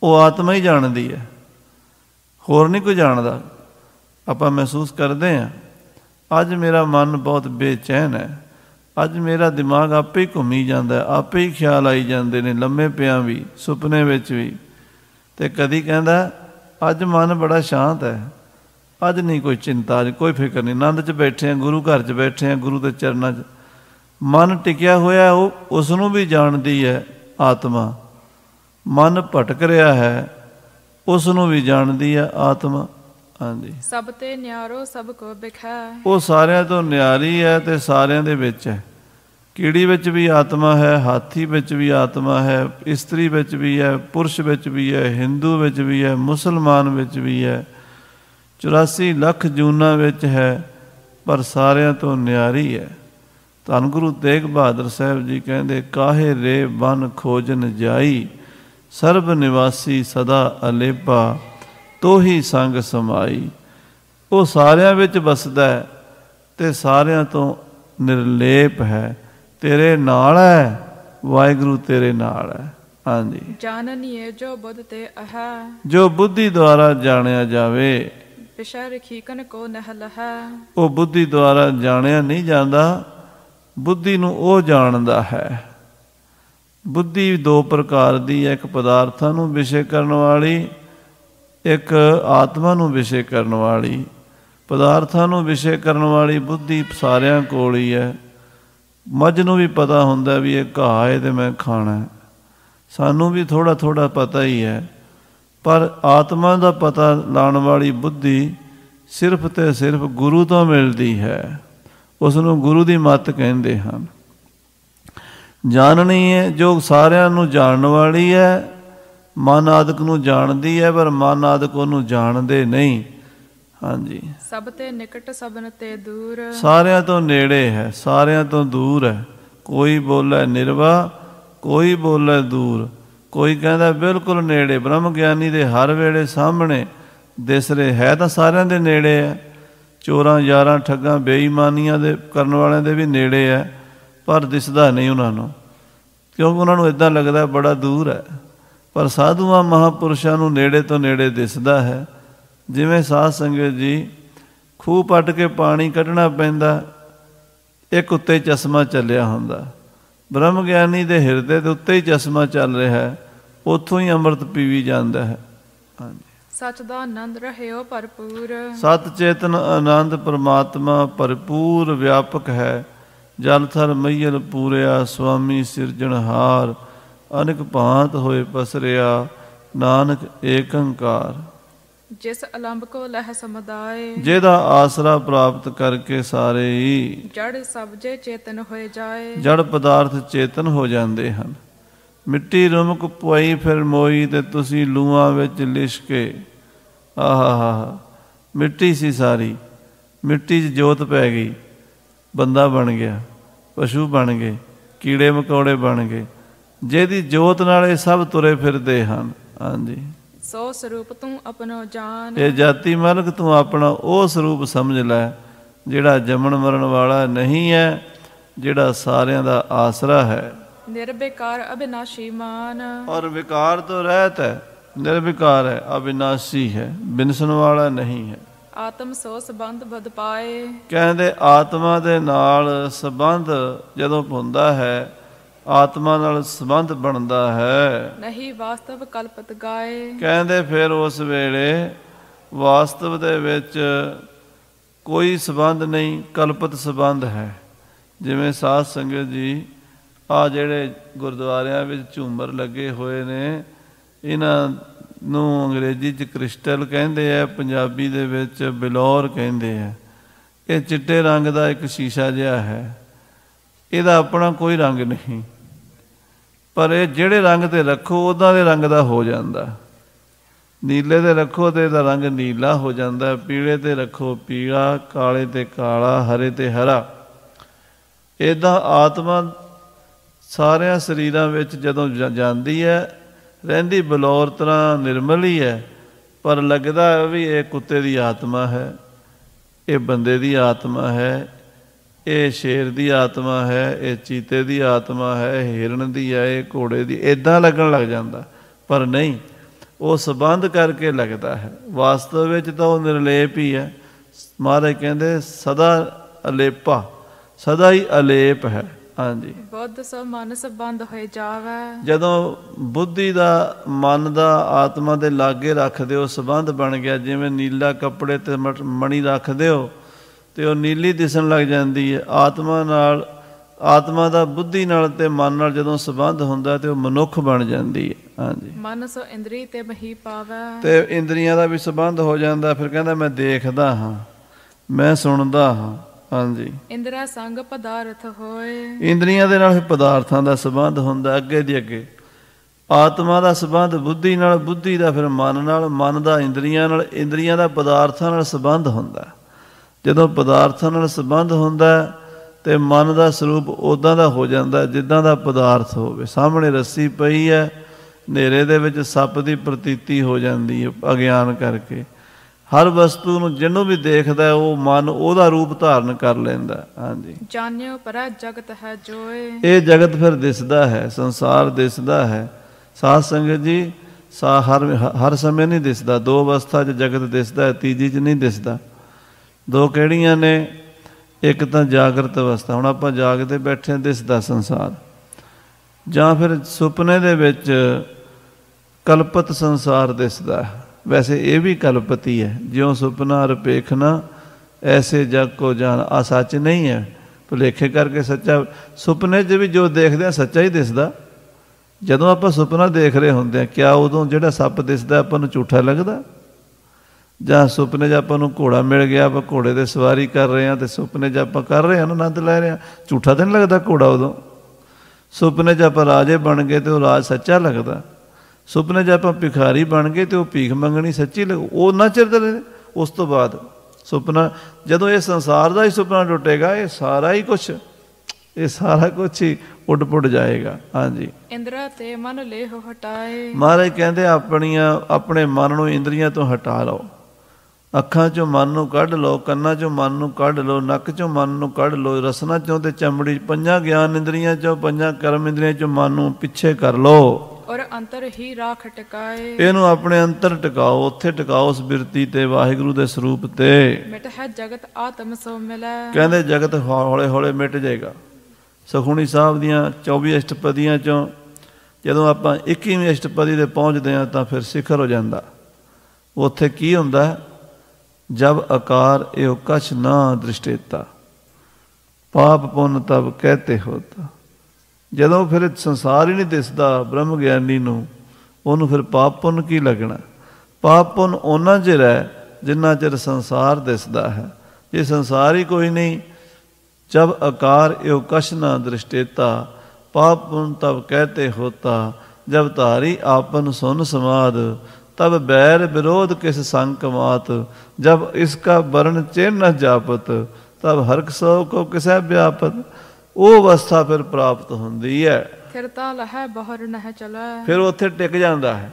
[SPEAKER 1] ਉਹ ਆਤਮਾ ਹੀ ਜਾਣਦੀ ਹੈ ਹੋਰ ਨਹੀਂ ਕੋਈ ਜਾਣਦਾ ਆਪਾਂ ਮਹਿਸੂਸ ਕਰਦੇ ਆਂ ਅੱਜ ਮੇਰਾ ਮਨ ਬਹੁਤ ਬੇਚੈਨ ਹੈ ਅੱਜ ਮੇਰਾ ਦਿਮਾਗ ਆਪੇ ਹੀ ਘੁੰਮੀ ਜਾਂਦਾ ਹੈ ਆਪੇ ਹੀ ਖਿਆਲ ਆਈ ਜਾਂਦੇ ਨੇ ਲੰਮੇ ਪਿਆਂ ਵੀ ਸੁਪਨੇ ਵਿੱਚ ਵੀ ਤੇ ਕਦੀ ਕਹਿੰਦਾ ਅੱਜ ਮਨ ਬੜਾ ਸ਼ਾਂਤ ਹੈ ਅੱਜ ਨਹੀਂ ਕੋਈ ਚਿੰਤਾ ਕੋਈ ਫਿਕਰ ਨਹੀਂ ਆਨੰਦ 'ਚ ਬੈਠੇ ਆ ਗੁਰੂ ਘਰ 'ਚ ਬੈਠੇ ਆ ਗੁਰੂ ਦੇ ਚਰਨਾਂ 'ਚ ਮਨ ਟਿਕਿਆ ਹੋਇਆ ਉਹ ਉਸ ਨੂੰ ਵੀ ਜਾਣਦੀ ਹੈ ਆਤਮਾ ਮਨ ਭਟਕ ਰਿਹਾ ਹੈ ਉਸ ਨੂੰ ਵੀ ਜਾਣਦੀ ਹੈ ਆਤਮਾ ਹਾਂਜੀ
[SPEAKER 2] ਸਭ ਤੇ ਨਿਆਰੋ ਸਭ ਕੋ ਬਿਖੈ
[SPEAKER 1] ਉਹ ਸਾਰਿਆਂ ਤੋਂ ਨਿਆਰੀ ਹੈ ਤੇ ਸਾਰਿਆਂ ਦੇ ਵਿੱਚ ਹੈ ਕੀੜੀ ਵਿੱਚ ਵੀ ਆਤਮਾ ਹੈ ਹਾਥੀ ਵਿੱਚ ਵੀ ਆਤਮਾ ਹੈ ਇਸਤਰੀ ਵਿੱਚ ਵੀ ਹੈ ਪੁਰਸ਼ ਵਿੱਚ ਵੀ ਹੈ ਹਿੰਦੂ ਵਿੱਚ ਵੀ ਹੈ ਮੁਸਲਮਾਨ ਵਿੱਚ ਵੀ ਹੈ 84 ਲੱਖ ਜੂਨਾ ਵਿੱਚ ਹੈ ਪਰ ਸਾਰਿਆਂ ਤੋਂ ਨਿਆਰੀ ਹੈ ਧੰਨ ਗੁਰੂ ਤੇਗ ਬਹਾਦਰ ਸਾਹਿਬ ਜੀ ਕਹਿੰਦੇ ਕਾਹੇ ਰੇ ਬਨ ਖੋਜਨ ਜਾਈ ਸਰਬ ਨਿਵਾਸੀ ਸਦਾ ਅਲੇਪਾ ਤੋਹੀ ਸੰਗ ਸਮਾਈ ਉਹ ਸਾਰਿਆਂ ਵਿੱਚ ਵਸਦਾ ਤੇ ਸਾਰਿਆਂ ਤੋਂ ਨਿਰਲੇਪ ਹੈ ਤੇਰੇ ਨਾਲ ਹੈ ਵਾਹਿਗੁਰੂ ਤੇਰੇ ਨਾਲ ਹੈ ਹਾਂਜੀ
[SPEAKER 2] ਜਾਣਨੀਏ ਜੋ ਬੁੱਧ ਤੇ ਅਹ
[SPEAKER 1] ਜੋ ਬੁੱਧੀ ਦੁਆਰਾ ਜਾਣਿਆ ਜਾਵੇ
[SPEAKER 2] ਵਿਸ਼ਾ ਕਨ ਕੋ ਨਹ ਲਹਾ
[SPEAKER 1] ਉਹ ਬੁੱਧੀ ਦੁਆਰਾ ਜਾਣਿਆ ਨਹੀਂ ਜਾਂਦਾ ਬੁੱਧੀ ਨੂੰ ਉਹ ਜਾਣਦਾ ਹੈ ਬੁੱਧੀ ਦੋ ਪ੍ਰਕਾਰ ਦੀ ਹੈ ਇੱਕ ਪਦਾਰਥਾਂ ਨੂੰ ਵਿਸ਼ੇ ਕਰਨ ਵਾਲੀ ਇੱਕ ਆਤਮਾ ਨੂੰ ਵਿਸ਼ੇ ਕਰਨ ਵਾਲੀ ਪਦਾਰਥਾਂ ਨੂੰ ਵਿਸ਼ੇ ਕਰਨ ਵਾਲੀ ਬੁੱਧੀ ਸਾਰਿਆਂ ਕੋਲ ਹੀ ਹੈ ਮੱਝ ਨੂੰ ਵੀ ਪਤਾ ਹੁੰਦਾ ਵੀ ਇਹ ਘਾਹ ਹੈ ਤੇ ਮੈਂ ਖਾਣਾ ਸਾਨੂੰ ਵੀ ਥੋੜਾ ਥੋੜਾ ਪਤਾ ਹੀ ਹੈ ਪਰ ਆਤਮਾ ਦਾ ਪਤਾ ਲਾਣ ਵਾਲੀ ਬੁੱਧੀ ਸਿਰਫ ਤੇ ਸਿਰਫ ਗੁਰੂ ਤੋਂ ਮਿਲਦੀ ਹੈ ਉਸ ਨੂੰ ਗੁਰੂ ਦੀ ਮੱਤ ਕਹਿੰਦੇ ਹਨ ਜਾਣਣੀ ਹੈ ਜੋ ਸਾਰਿਆਂ ਨੂੰ ਜਾਣਨ ਵਾਲੀ ਹੈ ਮਨ ਆਦਿਕ ਨੂੰ ਜਾਣਦੀ ਹੈ ਪਰ ਮਨ ਆਦਿਕ ਉਹਨੂੰ ਜਾਣਦੇ ਨਹੀਂ ਹਾਂਜੀ
[SPEAKER 2] ਸਭ ਤੇ ਨਿਕਟ ਸਭਨ ਤੇ ਦੂਰ ਸਾਰਿਆਂ
[SPEAKER 1] ਤੋਂ ਨੇੜੇ ਹੈ ਸਾਰਿਆਂ ਤੋਂ ਦੂਰ ਹੈ ਕੋਈ ਬੋਲੇ ਨਿਰਵਾ ਕੋਈ ਬੋਲੇ ਦੂਰ ਕੋਈ ਕਹਿੰਦਾ ਬਿਲਕੁਲ ਨੇੜੇ ਬ੍ਰਹਮ ਗਿਆਨੀ ਦੇ ਹਰ ਵੇਲੇ ਸਾਹਮਣੇ ਦਿਸ ਰਹੇ ਹੈ ਤਾਂ ਸਾਰਿਆਂ ਦੇ ਨੇੜੇ ਹੈ ਚੋਰਾਂ ਯਾਰਾਂ ਠੱਗਾਂ ਬੇਈਮਾਨੀਆਂ ਦੇ ਕਰਨ ਵਾਲਿਆਂ ਦੇ ਵੀ ਨੇੜੇ ਹੈ ਪਰ ਦਿਸਦਾ ਨਹੀਂ ਉਹਨਾਂ ਨੂੰ ਕਿਉਂਕਿ ਉਹਨਾਂ ਨੂੰ ਇਦਾਂ ਲੱਗਦਾ ਬੜਾ ਦੂਰ ਹੈ ਪਰ ਸਾਧੂਆਂ ਮਹਾਪੁਰਸ਼ਾਂ ਨੂੰ ਨੇੜੇ ਤੋਂ ਨੇੜੇ ਦਿਸਦਾ ਹੈ ਜਿਵੇਂ ਸਾਧ ਸੰਗਤ ਜੀ ਖੂਹ ਪੱਟ ਕੇ ਪਾਣੀ ਕੱਢਣਾ ਪੈਂਦਾ ਇੱਕ ਉੱਤੇ ਚਸ਼ਮਾ ਚੱਲਿਆ ਹੁੰਦਾ ਬ੍ਰਹਮ ਗਿਆਨੀ ਦੇ ਹਿਰਦੇ ਦੇ ਉੱਤੇ ਹੀ ਚਸ਼ਮਾ ਚੱਲ ਰਿਹਾ ਹੈ ਉੱਥੋਂ ਹੀ ਅੰਮ੍ਰਿਤ ਪੀਵੀ ਜਾਂਦਾ ਹੈ
[SPEAKER 2] ਹਾਂਜੀ ਸੱਚ ਦਾ ਆਨੰਦ ਰਹਿਓ ਭਰਪੂਰ ਸਤ
[SPEAKER 1] ਚੇਤਨ ਆਨੰਦ ਪਰਮਾਤਮਾ ਭਰਪੂਰ ਵਿਆਪਕ ਹੈ ਜਲ ਥਰ ਮਈਲ ਪੂਰਿਆ ਸੁਆਮੀ ਸਿਰਜਣਹਾਰ ਅਨੇਕ ਭਾਂਤ ਹੋਏ ਪਸਰਿਆ ਨਾਨਕ ਏਕ
[SPEAKER 2] ਜਿਸ ਅਲੰਬ ਕੋ ਲਹ ਸਮਦਾਏ ਜਿਹਦਾ
[SPEAKER 1] ਆਸਰਾ ਪ੍ਰਾਪਤ ਕਰਕੇ ਸਾਰੇ ਹੀ
[SPEAKER 2] ਜੜ ਸਭ ਜੇ ਚੇਤਨ ਹੋਏ ਜਾਏ ਜੜ
[SPEAKER 1] ਪਦਾਰਥ ਚੇਤਨ ਹੋ ਜਾਂਦੇ ਹਨ ਮਿੱਟੀ ਰੁਮਕ ਪੁਈ ਫਿਰ ਮੋਈ ਤੇ ਤੁਸੀਂ ਲੂਆਂ ਵਿੱਚ ਲਿਸ਼ਕੇ ਆਹਾਹਾ ਮਿੱਟੀ ਸੀ ਸਾਰੀ ਮਿੱਟੀ 'ਚ ਜੋਤ ਪੈ ਗਈ ਬੰਦਾ ਬਣ ਗਿਆ ਪਸ਼ੂ ਬਣ ਗਏ ਕੀੜੇ ਮਕੌੜੇ ਬਣ ਗਏ ਜਿਹਦੀ ਜੋਤ ਨਾਲ ਇਹ ਸਭ ਤੁਰੇ ਫਿਰਦੇ ਹਨ ਹਾਂਜੀ
[SPEAKER 2] ਸੋ ਸਰੂਪ ਤੂੰ ਆਪਣਾ ਜਾਣ ਇਹ ਜਾਤੀ
[SPEAKER 1] ਮਲਕ ਤੂੰ ਆਪਣਾ ਉਹ ਸਰੂਪ ਸਮਝ ਲੈ ਜਿਹੜਾ ਜੰਮਣ ਮਰਨ ਵਾਲਾ ਨਹੀਂ ਹੈ ਜਿਹੜਾ ਸਾਰਿਆਂ ਦਾ ਆਸਰਾ ਹੈ
[SPEAKER 2] ਨਿਰਵਿਕਾਰ ਅਬਿਨਾਸ਼ੀ ਮਾਨ ਔਰ
[SPEAKER 1] ਵਿਕਾਰ ਤੋਂ ਰਹਿਤ ਹੈ ਨਿਰਵਿਕਾਰ ਹੈ ਅਬਿਨਾਸ਼ੀ ਹੈ ਬਿਨਸਨ ਵਾਲਾ ਨਹੀਂ ਹੈ
[SPEAKER 2] ਆਤਮ ਸੋ ਸਬੰਧ ਬਦ ਪਾਏ
[SPEAKER 1] ਕਹਿੰਦੇ ਆਤਮਾ ਦੇ ਨਾਲ ਸਬੰਧ ਜਦੋਂ ਹੁੰਦਾ ਹੈ ਆਤਮਾ ਨਾਲ ਸੰਬੰਧ ਬਣਦਾ ਹੈ
[SPEAKER 2] ਨਹੀਂ ਵਾਸਤਵ ਕਲਪਤ ਗਾਏ ਕਹਿੰਦੇ
[SPEAKER 1] ਫਿਰ ਉਸ ਵੇਲੇ ਵਾਸਤਵ ਦੇ ਵਿੱਚ ਕੋਈ ਸੰਬੰਧ ਨਹੀਂ ਕਲਪਤ ਸੰਬੰਧ ਹੈ ਜਿਵੇਂ ਸਾਧ ਸੰਗਤ ਜੀ ਆ ਜਿਹੜੇ ਗੁਰਦੁਆਰਿਆਂ ਵਿੱਚ ਝੂਮਰ ਲੱਗੇ ਹੋਏ ਨੇ ਇਹਨਾਂ ਨੂੰ ਅੰਗਰੇਜ਼ੀ 'ਚ ਕ੍ਰਿਸਟਲ ਕਹਿੰਦੇ ਆ ਪੰਜਾਬੀ ਦੇ ਵਿੱਚ ਬਿਲੌਰ ਕਹਿੰਦੇ ਆ ਇਹ ਚਿੱਟੇ ਰੰਗ ਦਾ ਇੱਕ ਸ਼ੀਸ਼ਾ ਜਿਹਾ ਹੈ ਇਹਦਾ ਆਪਣਾ ਕੋਈ ਰੰਗ ਨਹੀਂ ਪਰ ਇਹ ਜਿਹੜੇ ਰੰਗ ਤੇ ਰੱਖੋ ਉਹਦਾ ਦੇ ਰੰਗ ਦਾ ਹੋ ਜਾਂਦਾ ਨੀਲੇ ਤੇ ਰੱਖੋ ਤੇ ਇਹਦਾ ਰੰਗ ਨੀਲਾ ਹੋ ਜਾਂਦਾ ਪੀਲੇ ਤੇ ਰੱਖੋ ਪੀਲਾ ਕਾਲੇ ਤੇ ਕਾਲਾ ਹਰੇ ਤੇ ਹਰਾ ਇਹਦਾ ਆਤਮਾ ਸਾਰਿਆਂ ਸਰੀਰਾਂ ਵਿੱਚ ਜਦੋਂ ਜਾਂਦੀ ਹੈ ਰਹਿੰਦੀ ਬਲੌਰ ਤਰ੍ਹਾਂ ਨਿਰਮਲ ਹੀ ਹੈ ਪਰ ਲੱਗਦਾ ਵੀ ਇਹ ਕੁੱਤੇ ਦੀ ਆਤਮਾ ਹੈ ਇਹ ਬੰਦੇ ਦੀ ਆਤਮਾ ਹੈ ਇਹ ਸ਼ੇਰ ਦੀ ਆਤਮਾ ਹੈ ਇਹ ਚੀਤੇ ਦੀ ਆਤਮਾ ਹੈ ਹਿਰਨ ਦੀ ਹੈ ਇਹ ਘੋੜੇ ਦੀ ਇਦਾਂ ਲੱਗਣ ਲੱਗ ਜਾਂਦਾ ਪਰ ਨਹੀਂ ਉਹ ਸਬੰਧ ਕਰਕੇ ਲੱਗਦਾ ਹੈ ਵਾਸਤਵ ਵਿੱਚ ਤਾਂ ਉਹ ਨਿਰਲੇਪ ਹੀ ਹੈ ਮਹਾਰਾਜ ਕਹਿੰਦੇ ਸਦਾ ਅਲੇਪਾ ਸਦਾ ਹੀ ਅਲੇਪ ਹੈ ਹਾਂਜੀ
[SPEAKER 2] ਬੁੱਧ ਸਭ ਮਨ ਸੰਬੰਧ ਹੋਏ ਜਾਵੇ ਜਦੋਂ
[SPEAKER 1] ਬੁੱਧੀ ਦਾ ਮਨ ਦਾ ਆਤਮਾ ਦੇ ਲਾਗੇ ਰੱਖਦੇ ਹੋ ਸੰਬੰਧ ਬਣ ਗਿਆ ਜਿਵੇਂ ਨੀਲਾ ਕੱਪੜੇ ਤੇ ਮਣੀ ਰੱਖਦੇ ਹੋ ਤੇ ਉਹ ਨੀਲੀ ਦਿਸਣ ਲੱਗ ਜਾਂਦੀ ਹੈ ਆਤਮਾ ਨਾਲ ਆਤਮਾ ਦਾ ਬੁੱਧੀ ਨਾਲ ਤੇ ਮਨ ਨਾਲ ਜਦੋਂ ਸੰਬੰਧ ਹੁੰਦਾ ਤੇ ਉਹ ਮਨੁੱਖ ਬਣ ਜਾਂਦੀ ਹੈ ਹਾਂਜੀ
[SPEAKER 2] ਮਨਸ ਇੰਦਰੀ ਤੇ ਮਹੀ ਪਾਵੇ ਤੇ
[SPEAKER 1] ਇੰਦਰੀਆਂ ਦਾ ਵੀ ਸੰਬੰਧ ਹੋ ਜਾਂਦਾ ਫਿਰ ਕਹਿੰਦਾ ਮੈਂ ਦੇਖਦਾ ਹਾਂ ਮੈਂ ਸੁਣਦਾ ਹਾਂ ਹਾਂਜੀ
[SPEAKER 2] ਇੰਦਰਾ ਸੰਗ ਪਦਾਰਥ ਹੋਏ
[SPEAKER 1] ਇੰਦਰੀਆਂ ਦੇ ਨਾਲ ਪਦਾਰਥਾਂ ਦਾ ਸੰਬੰਧ ਹੁੰਦਾ ਅੱਗੇ ਦੀ ਅੱਗੇ ਆਤਮਾ ਦਾ ਸੰਬੰਧ ਬੁੱਧੀ ਨਾਲ ਬੁੱਧੀ ਦਾ ਫਿਰ ਮਨ ਨਾਲ ਮਨ ਦਾ ਇੰਦਰੀਆਂ ਨਾਲ ਇੰਦਰੀਆਂ ਦਾ ਪਦਾਰਥਾਂ ਨਾਲ ਸੰਬੰਧ ਹੁੰਦਾ ਜਦੋਂ ਪਦਾਰਥਾਂ ਨਾਲ ਸੰਬੰਧ ਹੁੰਦਾ ਤੇ ਮਨ ਦਾ ਸਰੂਪ ਉਦਾਂ ਦਾ ਹੋ ਜਾਂਦਾ ਜਿੱਦਾਂ ਦਾ ਪਦਾਰਥ ਹੋਵੇ ਸਾਹਮਣੇ ਰੱਸੀ ਪਈ ਹੈ ਨੇਰੇ ਦੇ ਵਿੱਚ ਸੱਪ ਦੀ ਪ੍ਰਤੀਤੀ ਹੋ ਜਾਂਦੀ ਹੈ ਅਗਿਆਨ ਕਰਕੇ ਹਰ ਵਸਤੂ ਨੂੰ ਜਿੰਨੂੰ ਵੀ ਦੇਖਦਾ ਉਹ ਮਨ ਉਹਦਾ ਰੂਪ ਧਾਰਨ ਕਰ ਲੈਂਦਾ ਹਾਂਜੀ
[SPEAKER 2] ਜਾਣਿਓ ਪਰਾ ਜਗਤ
[SPEAKER 1] ਹੈ ਜੋਏ ਇਹ ਜਗਤ ਫਿਰ ਦਿਸਦਾ ਹੈ ਸੰਸਾਰ ਦਿਸਦਾ ਹੈ ਸਾਧ ਸੰਗਤ ਜੀ ਸਾ ਹਰ ਹਰ ਸਮੇਂ ਨਹੀਂ ਦਿਸਦਾ ਦੋ ਅਵਸਥਾ 'ਚ ਜਗਤ ਦਿਸਦਾ ਤੀਜੀ 'ਚ ਨਹੀਂ ਦਿਸਦਾ ਦੋ ਕਿਹੜੀਆਂ ਨੇ ਇੱਕ ਤਾਂ ਜਾਗਰਤ ਅਵਸਥਾ ਹੁਣ ਆਪਾਂ ਜਾਗਦੇ ਬੈਠੇ ਦਿਸਦਾ ਸੰਸਾਰ ਜਾਂ ਫਿਰ ਸੁਪਨੇ ਦੇ ਵਿੱਚ ਕਲਪਤ ਸੰਸਾਰ ਦਿਸਦਾ ਵੈਸੇ ਇਹ ਵੀ ਕਲਪਤੀ ਹੈ ਜਿਉਂ ਸੁਪਨਾ ਰਪੇਖਣਾ ਐਸੇ ਜਗ ਕੋ ਜਾਣ ਆ ਸੱਚ ਨਹੀਂ ਹੈ ਭੁਲੇਖੇ ਕਰਕੇ ਸੱਚਾ ਸੁਪਨੇ 'ਚ ਵੀ ਜੋ ਦੇਖਦੇ ਆ ਸੱਚਾ ਹੀ ਦਿਸਦਾ ਜਦੋਂ ਆਪਾਂ ਸੁਪਨਾ ਦੇਖ ਰਹੇ ਹੁੰਦੇ ਆ ਕਿਆ ਉਦੋਂ ਜਿਹੜਾ ਸੱਪ ਦਿਸਦਾ ਆਪਾਂ ਨੂੰ ਝੂਠਾ ਲੱਗਦਾ ਜਾਂ ਸੁਪਨੇ 'ਚ ਆਪਾਂ ਨੂੰ ਘੋੜਾ ਮਿਲ ਗਿਆ ਆਪਾਂ ਘੋੜੇ ਤੇ ਸਵਾਰੀ ਕਰ ਰਹੇ ਹਾਂ ਤੇ ਸੁਪਨੇ 'ਚ ਆਪਾਂ ਕਰ ਰਹੇ ਹਾਂ ਨਾ ਆਨੰਦ ਲੈ ਰਹੇ ਹਾਂ ਝੂਠਾ ਤਾਂ ਨਹੀਂ ਲੱਗਦਾ ਘੋੜਾ ਉਦੋਂ ਸੁਪਨੇ 'ਚ ਆਪਾਂ ਰਾਜੇ ਬਣ ਗਏ ਤੇ ਉਹ ਰਾਜ ਸੱਚਾ ਲੱਗਦਾ ਸੁਪਨੇ 'ਚ ਆਪਾਂ ਭਿਖਾਰੀ ਬਣ ਗਏ ਤੇ ਉਹ ਭੀਖ ਮੰਗਣੀ ਸੱਚੀ ਲੱਗ ਉਹ ਨਾ ਚਿਰ ਉਸ ਤੋਂ ਬਾਅਦ ਸੁਪਨਾ ਜਦੋਂ ਇਹ ਸੰਸਾਰ ਦਾ ਹੀ ਸੁਪਨਾ ਟੁੱਟੇਗਾ ਇਹ ਸਾਰਾ ਹੀ ਕੁਝ ਇਹ ਸਾਰਾ ਕੁਝ ਹੀ ਉੱਡ-ਪੁੱਡ ਜਾਏਗਾ ਹਾਂਜੀ
[SPEAKER 2] ਇੰਦਰਾ ਤੇ ਮਨ ਲੇਹ ਹਟਾਏ ਮਹਾਰਾਜ
[SPEAKER 1] ਕਹਿੰਦੇ ਆਪਣੀਆਂ ਆਪਣੇ ਮਨ ਨੂੰ ਇੰਦਰੀਆਂ ਤੋਂ ਹਟਾ ਲਓ ਅੱਖਾਂ ਚੋਂ ਮਨ ਨੂੰ ਕੱਢ ਲਓ ਕੰਨਾਂ ਚੋਂ ਮਨ ਨੂੰ ਕੱਢ ਲਓ ਨੱਕ ਚੋਂ ਮਨ ਨੂੰ ਕੱਢ ਲਓ ਰਸਨਾ ਚੋਂ ਤੇ ਚਮੜੀ ਪੰਜਾਂ ਗਿਆਨ ਇੰਦਰੀਆਂ ਚੋਂ ਪੰਜਾਂ ਕਰਮ ਇੰਦਰੀਆਂ ਚੋਂ ਮਨ ਨੂੰ ਪਿੱਛੇ ਕਰ ਲਓ ਔਰ ਅੰਤਰ ਹੀ ਰਾਖ ਟਿਕਾਏ ਇਹਨੂੰ ਆਪਣੇ ਅੰਤਰ ਟਿਕਾਓ ਉੱਥੇ ਟਿਕਾਓ ਉਸ ਬਿਰਤੀ ਤੇ ਵਾਹਿਗੁਰੂ ਦੇ ਸਰੂਪ ਤੇ
[SPEAKER 2] ਮਿਟ ਹੈ ਜਗਤ ਆਤਮ ਸੋ ਮਿਲੈ ਕਹਿੰਦੇ
[SPEAKER 1] ਜਗਤ ਹੌਲੇ ਹੌਲੇ ਮਿਟ ਜਾਏਗਾ ਸਖੂਣੀ ਸਾਹਿਬ ਦੀਆਂ 24 ਅਸ਼ਟਪਦੀਆਂ ਚੋਂ ਜਦੋਂ ਆਪਾਂ 21ਵੀਂ ਅਸ਼ਟਪਦੀ ਤੇ ਪਹੁੰਚਦੇ ਆ ਤਾਂ ਫਿਰ ਸਿਖਰ ਹੋ ਜਾਂਦਾ ਉੱਥੇ ਕੀ ਹੁੰਦਾ ਹੈ ਜਬ ਆਕਾਰ ਇਹੋ ਕਛ ਨਾ ਦ੍ਰਿਸ਼ਟੇਤਾ ਪਾਪ ਪੁੰਨ ਤਬ ਕਹਤੇ ਹੋਤਾ ਜਦੋਂ ਫਿਰ ਸੰਸਾਰ ਹੀ ਨਹੀਂ ਦਿਸਦਾ ਬ੍ਰਹਮ ਗਿਆਨੀ ਨੂੰ ਉਹਨੂੰ ਫਿਰ ਪਾਪ ਪੁੰਨ ਕੀ ਲੱਗਣਾ ਪਾਪ ਪੁੰਨ ਉਹਨਾਂ ਚਿਰ ਰਹਿ ਜਿੰਨਾ ਚਿਰ ਸੰਸਾਰ ਦਿਸਦਾ ਹੈ ਜੇ ਸੰਸਾਰ ਹੀ ਕੋਈ ਨਹੀਂ ਜਬ ਆਕਾਰ ਇਹੋ ਕਛ ਨਾ ਦ੍ਰਿਸ਼ਟੇਤਾ ਪਾਪ ਪੁੰਨ ਤਬ ਕਹਤੇ ਹੋਤਾ ਜਬ ਧਾਰੀ ਆਪਨ ਸੁਨ ਸਮਾਦ ਤਬ तब बैर विरोध किस संकमात जब इसका वर्ण चिन्ह ਜਾਪਤ ਤਬ ਹਰ ਸਭ ਕੋ ਕਿਸੈ ਵਿਆਪਤ ਉਹ ਅਵਸਥਾ ਫਿਰ ਪ੍ਰਾਪਤ ਹੁੰਦੀ ਹੈ
[SPEAKER 2] ਫਿਰ ਤਾਂ ਲਹੈ ਬਹਰ ਨਹ ਚਲੈ ਫਿਰ
[SPEAKER 1] ਉੱਥੇ ਟਿਕ ਜਾਂਦਾ ਹੈ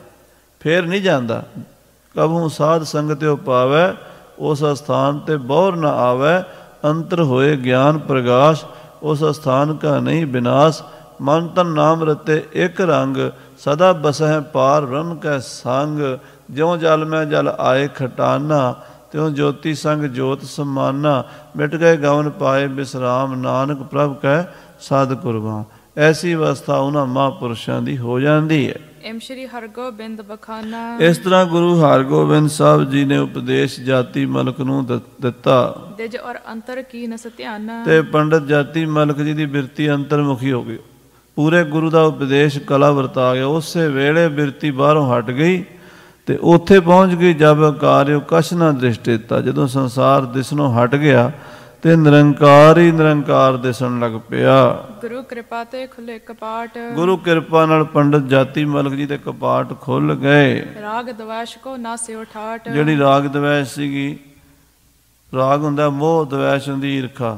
[SPEAKER 1] ਫਿਰ ਨਹੀਂ ਜਾਂਦਾ ਕਬੂ ਸਾਧ ਸੰਗਤ ਉਹ ਪਾਵੇ ਉਸ ਸਥਾਨ ਤੇ ਬਹਰ ਨਾ ਆਵੇ ਅੰਤਰ ਹੋਏ ਗਿਆਨ ਪ੍ਰਗਾਸ਼ ਉਸ ਸਥਾਨ ਕਾ ਨਹੀਂ ਬినాਸ਼ ਮਨ ਤਨ ਨਾਮ ਰਤੇ ਇੱਕ ਰੰਗ ਸਦਾ ਬਸਹਿ ਪਾਰ ਬ੍ਰਹਮ ਕੈ ਸੰਗ ਜਿਉ ਜਲ ਮੈਂ ਜਲ ਆਏ ਖਟਾਨਾ ਤਿਉ ਜੋਤੀ ਸੰਗ ਜੋਤ ਸਮਾਨਾ ਮਿਟ ਗਏ ਗਵਨ ਪਾਏ ਬਿਸਰਾਮ ਨਾਨਕ ਪ੍ਰਭ ਕੈ ਸਾਧ ਕੁਰਬਾਨ ਐਸੀ ਅਵਸਥਾ ਉਹਨਾਂ ਮਹਾਪੁਰਸ਼ਾਂ ਦੀ ਹੋ ਜਾਂਦੀ ਹੈ
[SPEAKER 2] ਐਮ ਸ਼੍ਰੀ ਹਰਗੋਬਿੰਦ ਬਖਾਨਾ ਇਸ
[SPEAKER 1] ਤਰ੍ਹਾਂ ਗੁਰੂ ਹਰਗੋਬਿੰਦ ਸਾਹਿਬ ਜੀ ਨੇ ਉਪਦੇਸ਼ ਜਾਤੀ ਮਲਕ ਨੂੰ ਦਿੱਤਾ
[SPEAKER 2] ਦਿਜ ਔਰ ਅੰਤਰ ਕੀ ਨਸ ਧਿਆਨ ਤੇ
[SPEAKER 1] ਪੰਡਤ ਜਾਤੀ ਮਲਕ ਜੀ ਦੀ ਬਿਰਤੀ ਅੰਤਰਮੁਖੀ ਹੋ ਗਈ ਪੂਰੇ ਗੁਰੂ ਦਾ ਉਪਦੇਸ਼ ਕਲਾ ਵਰਤਾ ਗਿਆ ਉਸੇ ਵੇਲੇ ਬਿਰਤੀ ਬਾਹਰੋਂ ਹਟ ਗਈ ਤੇ ਉੱਥੇ ਪਹੁੰਚ ਗਈ ਜਬ ਕਾਰਿਓ ਕਛ ਨਾ ਦ੍ਰਿਸ਼ਟੇਤਾ ਜਦੋਂ ਸੰਸਾਰ ਦਿਸਨੋਂ ਹਟ ਗਿਆ ਤੇ ਨਿਰੰਕਾਰ ਹੀ ਨਿਰੰਕਾਰ ਦਿਸਣ ਲੱਗ ਪਿਆ ਗੁਰੂ ਕਿਰਪਾ ਤੇ ਖੁੱਲੇ ਕਪਾਟ ਗੁਰੂ ਕਿਰਪਾ ਨਾਲ ਪੰਡਤ ਜਾਤੀ ਮਲਕ ਜੀ ਦੇ ਕਪਾਟ ਖੁੱਲ ਗਏ
[SPEAKER 2] ਰਾਗ ਦਵੈਸ਼ ਕੋ ਨਾਸੇ ਉਠਾਟ ਜਿਹੜੀ ਰਾਗ
[SPEAKER 1] ਦਵੈਸ਼ ਸੀਗੀ ਰਾਗ ਹੁੰਦਾ ਮੋਹ ਦਵੈਸ਼ ਹੁੰਦੀ ਈਰਖਾ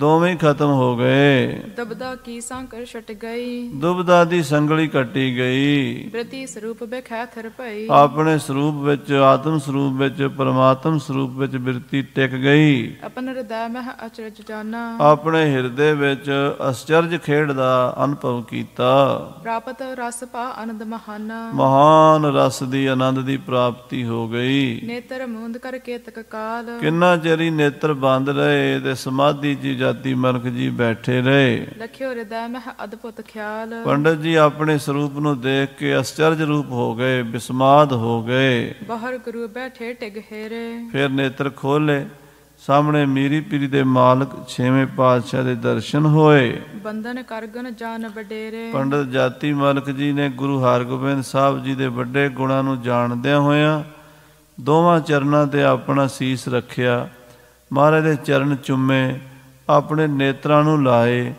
[SPEAKER 1] ਦੋਵੇਂ ਖਤਮ ਹੋ ਗਏ
[SPEAKER 2] ਦਬਦਾ ਕੀ ਸੰਕਰ ਛਟ ਗਈ
[SPEAKER 1] ਦੁਬਦਾ ਦੀ ਸੰਗਲੀ ਕੱਟੀ ਗਈ
[SPEAKER 2] ਪ੍ਰਤੀ ਸਰੂਪ ਬਖੈ ਥਰ ਭਈ ਆਪਣੇ
[SPEAKER 1] ਸਰੂਪ ਵਿੱਚ ਆਤਮ ਸਰੂਪ ਵਿੱਚ ਪਰਮਾਤਮ ਸਰੂਪ ਵਿੱਚ ਬਿਰਤੀ ਟਿਕ ਗਈ
[SPEAKER 2] ਆਪਨ ਹਿਰਦੈ ਮਹ ਅਚਰਜ ਜਾਨਾ
[SPEAKER 1] ਆਪਣੇ ਹਿਰਦੇ ਵਿੱਚ ਅਚਰਜ ਖੇਡ ਦਾ ਅਨੁਭਵ ਕੀਤਾ
[SPEAKER 2] ਪ੍ਰਾਪਤ ਰਸ ਪਾ ਆਨੰਦ ਮਹਾਨ ਮਹਾਨ
[SPEAKER 1] ਰਸ ਦੀ ਆਨੰਦ ਦੀ ਪ੍ਰਾਪਤੀ ਹੋ ਗਈ
[SPEAKER 2] ਨੇਤਰ ਮੁੰਦ ਕਰਕੇ ਤਕ ਕਾਲ ਕਿੰਨਾ
[SPEAKER 1] ਚਿਰ ਨੇਤਰ ਬੰਦ ਰਹੇ ਤੇ ਸਮਾਧੀ ਜੀ ਜਾਤੀ ਮਨਖ ਜੀ ਬੈਠੇ ਰਹੇ
[SPEAKER 2] ਲਖਿਓ ਹਿਰਦੈ ਮਹ ਅਦਭੁਤ ਖਿਆਲ ਪੰਡਤ
[SPEAKER 1] ਜੀ ਆਪਣੇ ਸਰੂਪ ਨੂੰ ਦੇਖ ਕੇ ਅਸਚਰਜ ਰੂਪ ਹੋ ਗਏ ਬਿਸਮਾਦ ਹੋ ਗਏ
[SPEAKER 2] ਬਾਹਰ ਗੁਰੂ ਬੈਠੇ ਟਿਗ ਹੇਰੇ
[SPEAKER 1] ਫਿਰ ਨੇਤਰ ਖੋਲੇ ਸਾਹਮਣੇ ਮੀਰੀ ਪੀਰੀ ਦੇ ਮਾਲਕ ਛੇਵੇਂ ਪਾਤਸ਼ਾਹ ਦੇ ਦਰਸ਼ਨ ਹੋਏ
[SPEAKER 2] ਬੰਦਨ ਕਰਗਨ ਜਾਨ ਵਡੇਰੇ ਪੰਡਤ
[SPEAKER 1] ਜਾਤੀ ਮਾਲਕ ਜੀ ਨੇ ਗੁਰੂ ਹਰਗੋਬਿੰਦ ਸਾਹਿਬ ਜੀ ਦੇ ਵੱਡੇ ਗੁਣਾਂ ਨੂੰ ਜਾਣਦਿਆਂ ਹੋਇਆਂ ਦੋਵਾਂ ਚਰਨਾਂ ਤੇ ਆਪਣਾ ਸੀਸ ਰੱਖਿਆ ਮਹਾਰਾਜ ਦੇ ਚਰਨ ਚੁੰਮੇ ਆਪਣੇ ਨੇਤਰਾਂ ਨੂੰ ਲਾਏ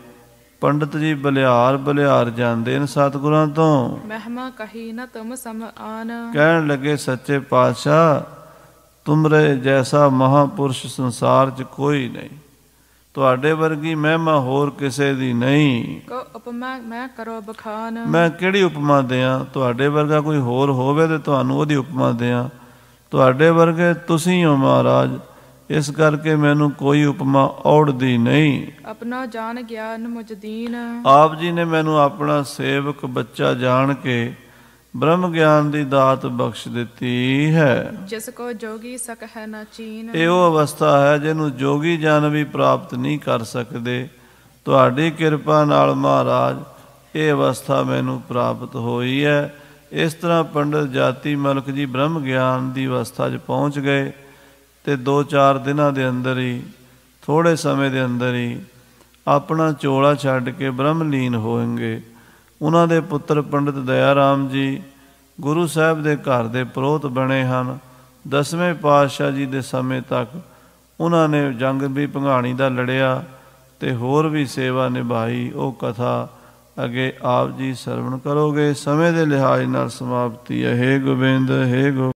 [SPEAKER 1] ਪੰਡਤ ਜੀ ਬਲਿਹਾਰ ਬਲਿਹਾਰ ਜਾਂਦੇ ਨੇ ਸਤਿਗੁਰਾਂ ਤੋਂ
[SPEAKER 2] ਮਹਿਮਾ ਕਹੀ ਨ ਤਮ ਸਮ ਆਨ ਕਹਿਣ
[SPEAKER 1] ਲੱਗੇ ਸੱਚੇ ਪਾਤਸ਼ਾਹ ਤੁਮਰੇ ਜੈਸਾ ਮਹਾਪੁਰਸ਼ ਸੰਸਾਰ 'ਚ ਕੋਈ ਨਹੀਂ ਤੁਹਾਡੇ ਵਰਗੀ ਮਹਿਮਾ ਹੋਰ ਕਿਸੇ ਦੀ ਨਹੀਂ ਕੋ ਉਪਮਾ ਮੈਂ
[SPEAKER 2] ਕਰੋ ਬਖਾਨ ਮੈਂ
[SPEAKER 1] ਕਿਹੜੀ ਉਪਮਾ ਦਿਆਂ ਤੁਹਾਡੇ ਵਰਗਾ ਕੋਈ ਹੋਰ ਹੋਵੇ ਤੇ ਤੁਹਾਨੂੰ ਉਹਦੀ ਉਪਮਾ ਦਿਆਂ ਤੁਹਾਡੇ ਵਰਗੇ ਤੁਸੀਂ ਹੋ ਮਹਾਰਾਜ ਇਸ ਕਰਕੇ ਮੈਨੂੰ ਕੋਈ ਉਪਮਾ ਔੜਦੀ ਨਹੀਂ
[SPEAKER 2] ਆਪਣਾ ਜਾਣ ਗਿਆਨ ਮੁਜਦੀਨ
[SPEAKER 1] ਆਪ ਜੀ ਨੇ ਮੈਨੂੰ ਆਪਣਾ ਸੇਵਕ ਬੱਚਾ ਜਾਣ ਕੇ ਬ੍ਰਹਮ ਗਿਆਨ ਦੀ ਦਾਤ ਬਖਸ਼ ਦਿੱਤੀ ਹੈ
[SPEAKER 2] ਜਿਸ ਕੋ ਜੋਗੀ ਸਕ ਹੈ ਨਾ ਚੀਨ ਇਹ ਉਹ
[SPEAKER 1] ਅਵਸਥਾ ਹੈ ਜਿਹਨੂੰ ਜੋਗੀ ਜਨ ਵੀ ਪ੍ਰਾਪਤ ਨਹੀਂ ਕਰ ਸਕਦੇ ਤੁਹਾਡੀ ਕਿਰਪਾ ਨਾਲ ਮਹਾਰਾਜ ਇਹ ਅਵਸਥਾ ਮੈਨੂੰ ਪ੍ਰਾਪਤ ਹੋਈ ਹੈ ਇਸ ਤਰ੍ਹਾਂ ਪੰਡਤ ਜਾਤੀ ਮਲਕ ਜੀ ਬ੍ਰਹਮ ਗਿਆਨ ਦੀ ਅਵਸਥਾ 'ਚ ਪਹੁੰਚ ਗਏ ਤੇ 2-4 ਦਿਨਾਂ ਦੇ ਅੰਦਰ ਹੀ ਥੋੜੇ ਸਮੇਂ ਦੇ ਅੰਦਰ ਹੀ ਆਪਣਾ ਚੋਲਾ ਛੱਡ ਕੇ ਬ੍ਰਹਮ ਲੀਨ ਹੋਣਗੇ ਉਹਨਾਂ ਦੇ ਪੁੱਤਰ ਪੰਡਿਤ ਦਇਆਰਾਮ ਜੀ ਗੁਰੂ ਸਾਹਿਬ ਦੇ ਘਰ ਦੇ ਪ੍ਰੋਤ ਬਣੇ ਹਨ ਦਸਵੇਂ ਪਾਤਸ਼ਾਹ ਜੀ ਦੇ ਸਮੇਂ ਤੱਕ ਉਹਨਾਂ ਨੇ ਜੰਗ ਵੀ ਭੰਗਾਣੀ ਦਾ ਲੜਿਆ ਤੇ ਹੋਰ ਵੀ ਸੇਵਾ ਨਿਭਾਈ ਉਹ ਕਥਾ ਅਗੇ ਆਪ ਜੀ ਸਰਵਣ ਕਰੋਗੇ ਸਮੇਂ ਦੇ ਲਿਹਾਜ਼ ਨਾਲ ਸਮਾਪਤੀ ਹੈ हे ਗੋਬਿੰਦ ਗੋ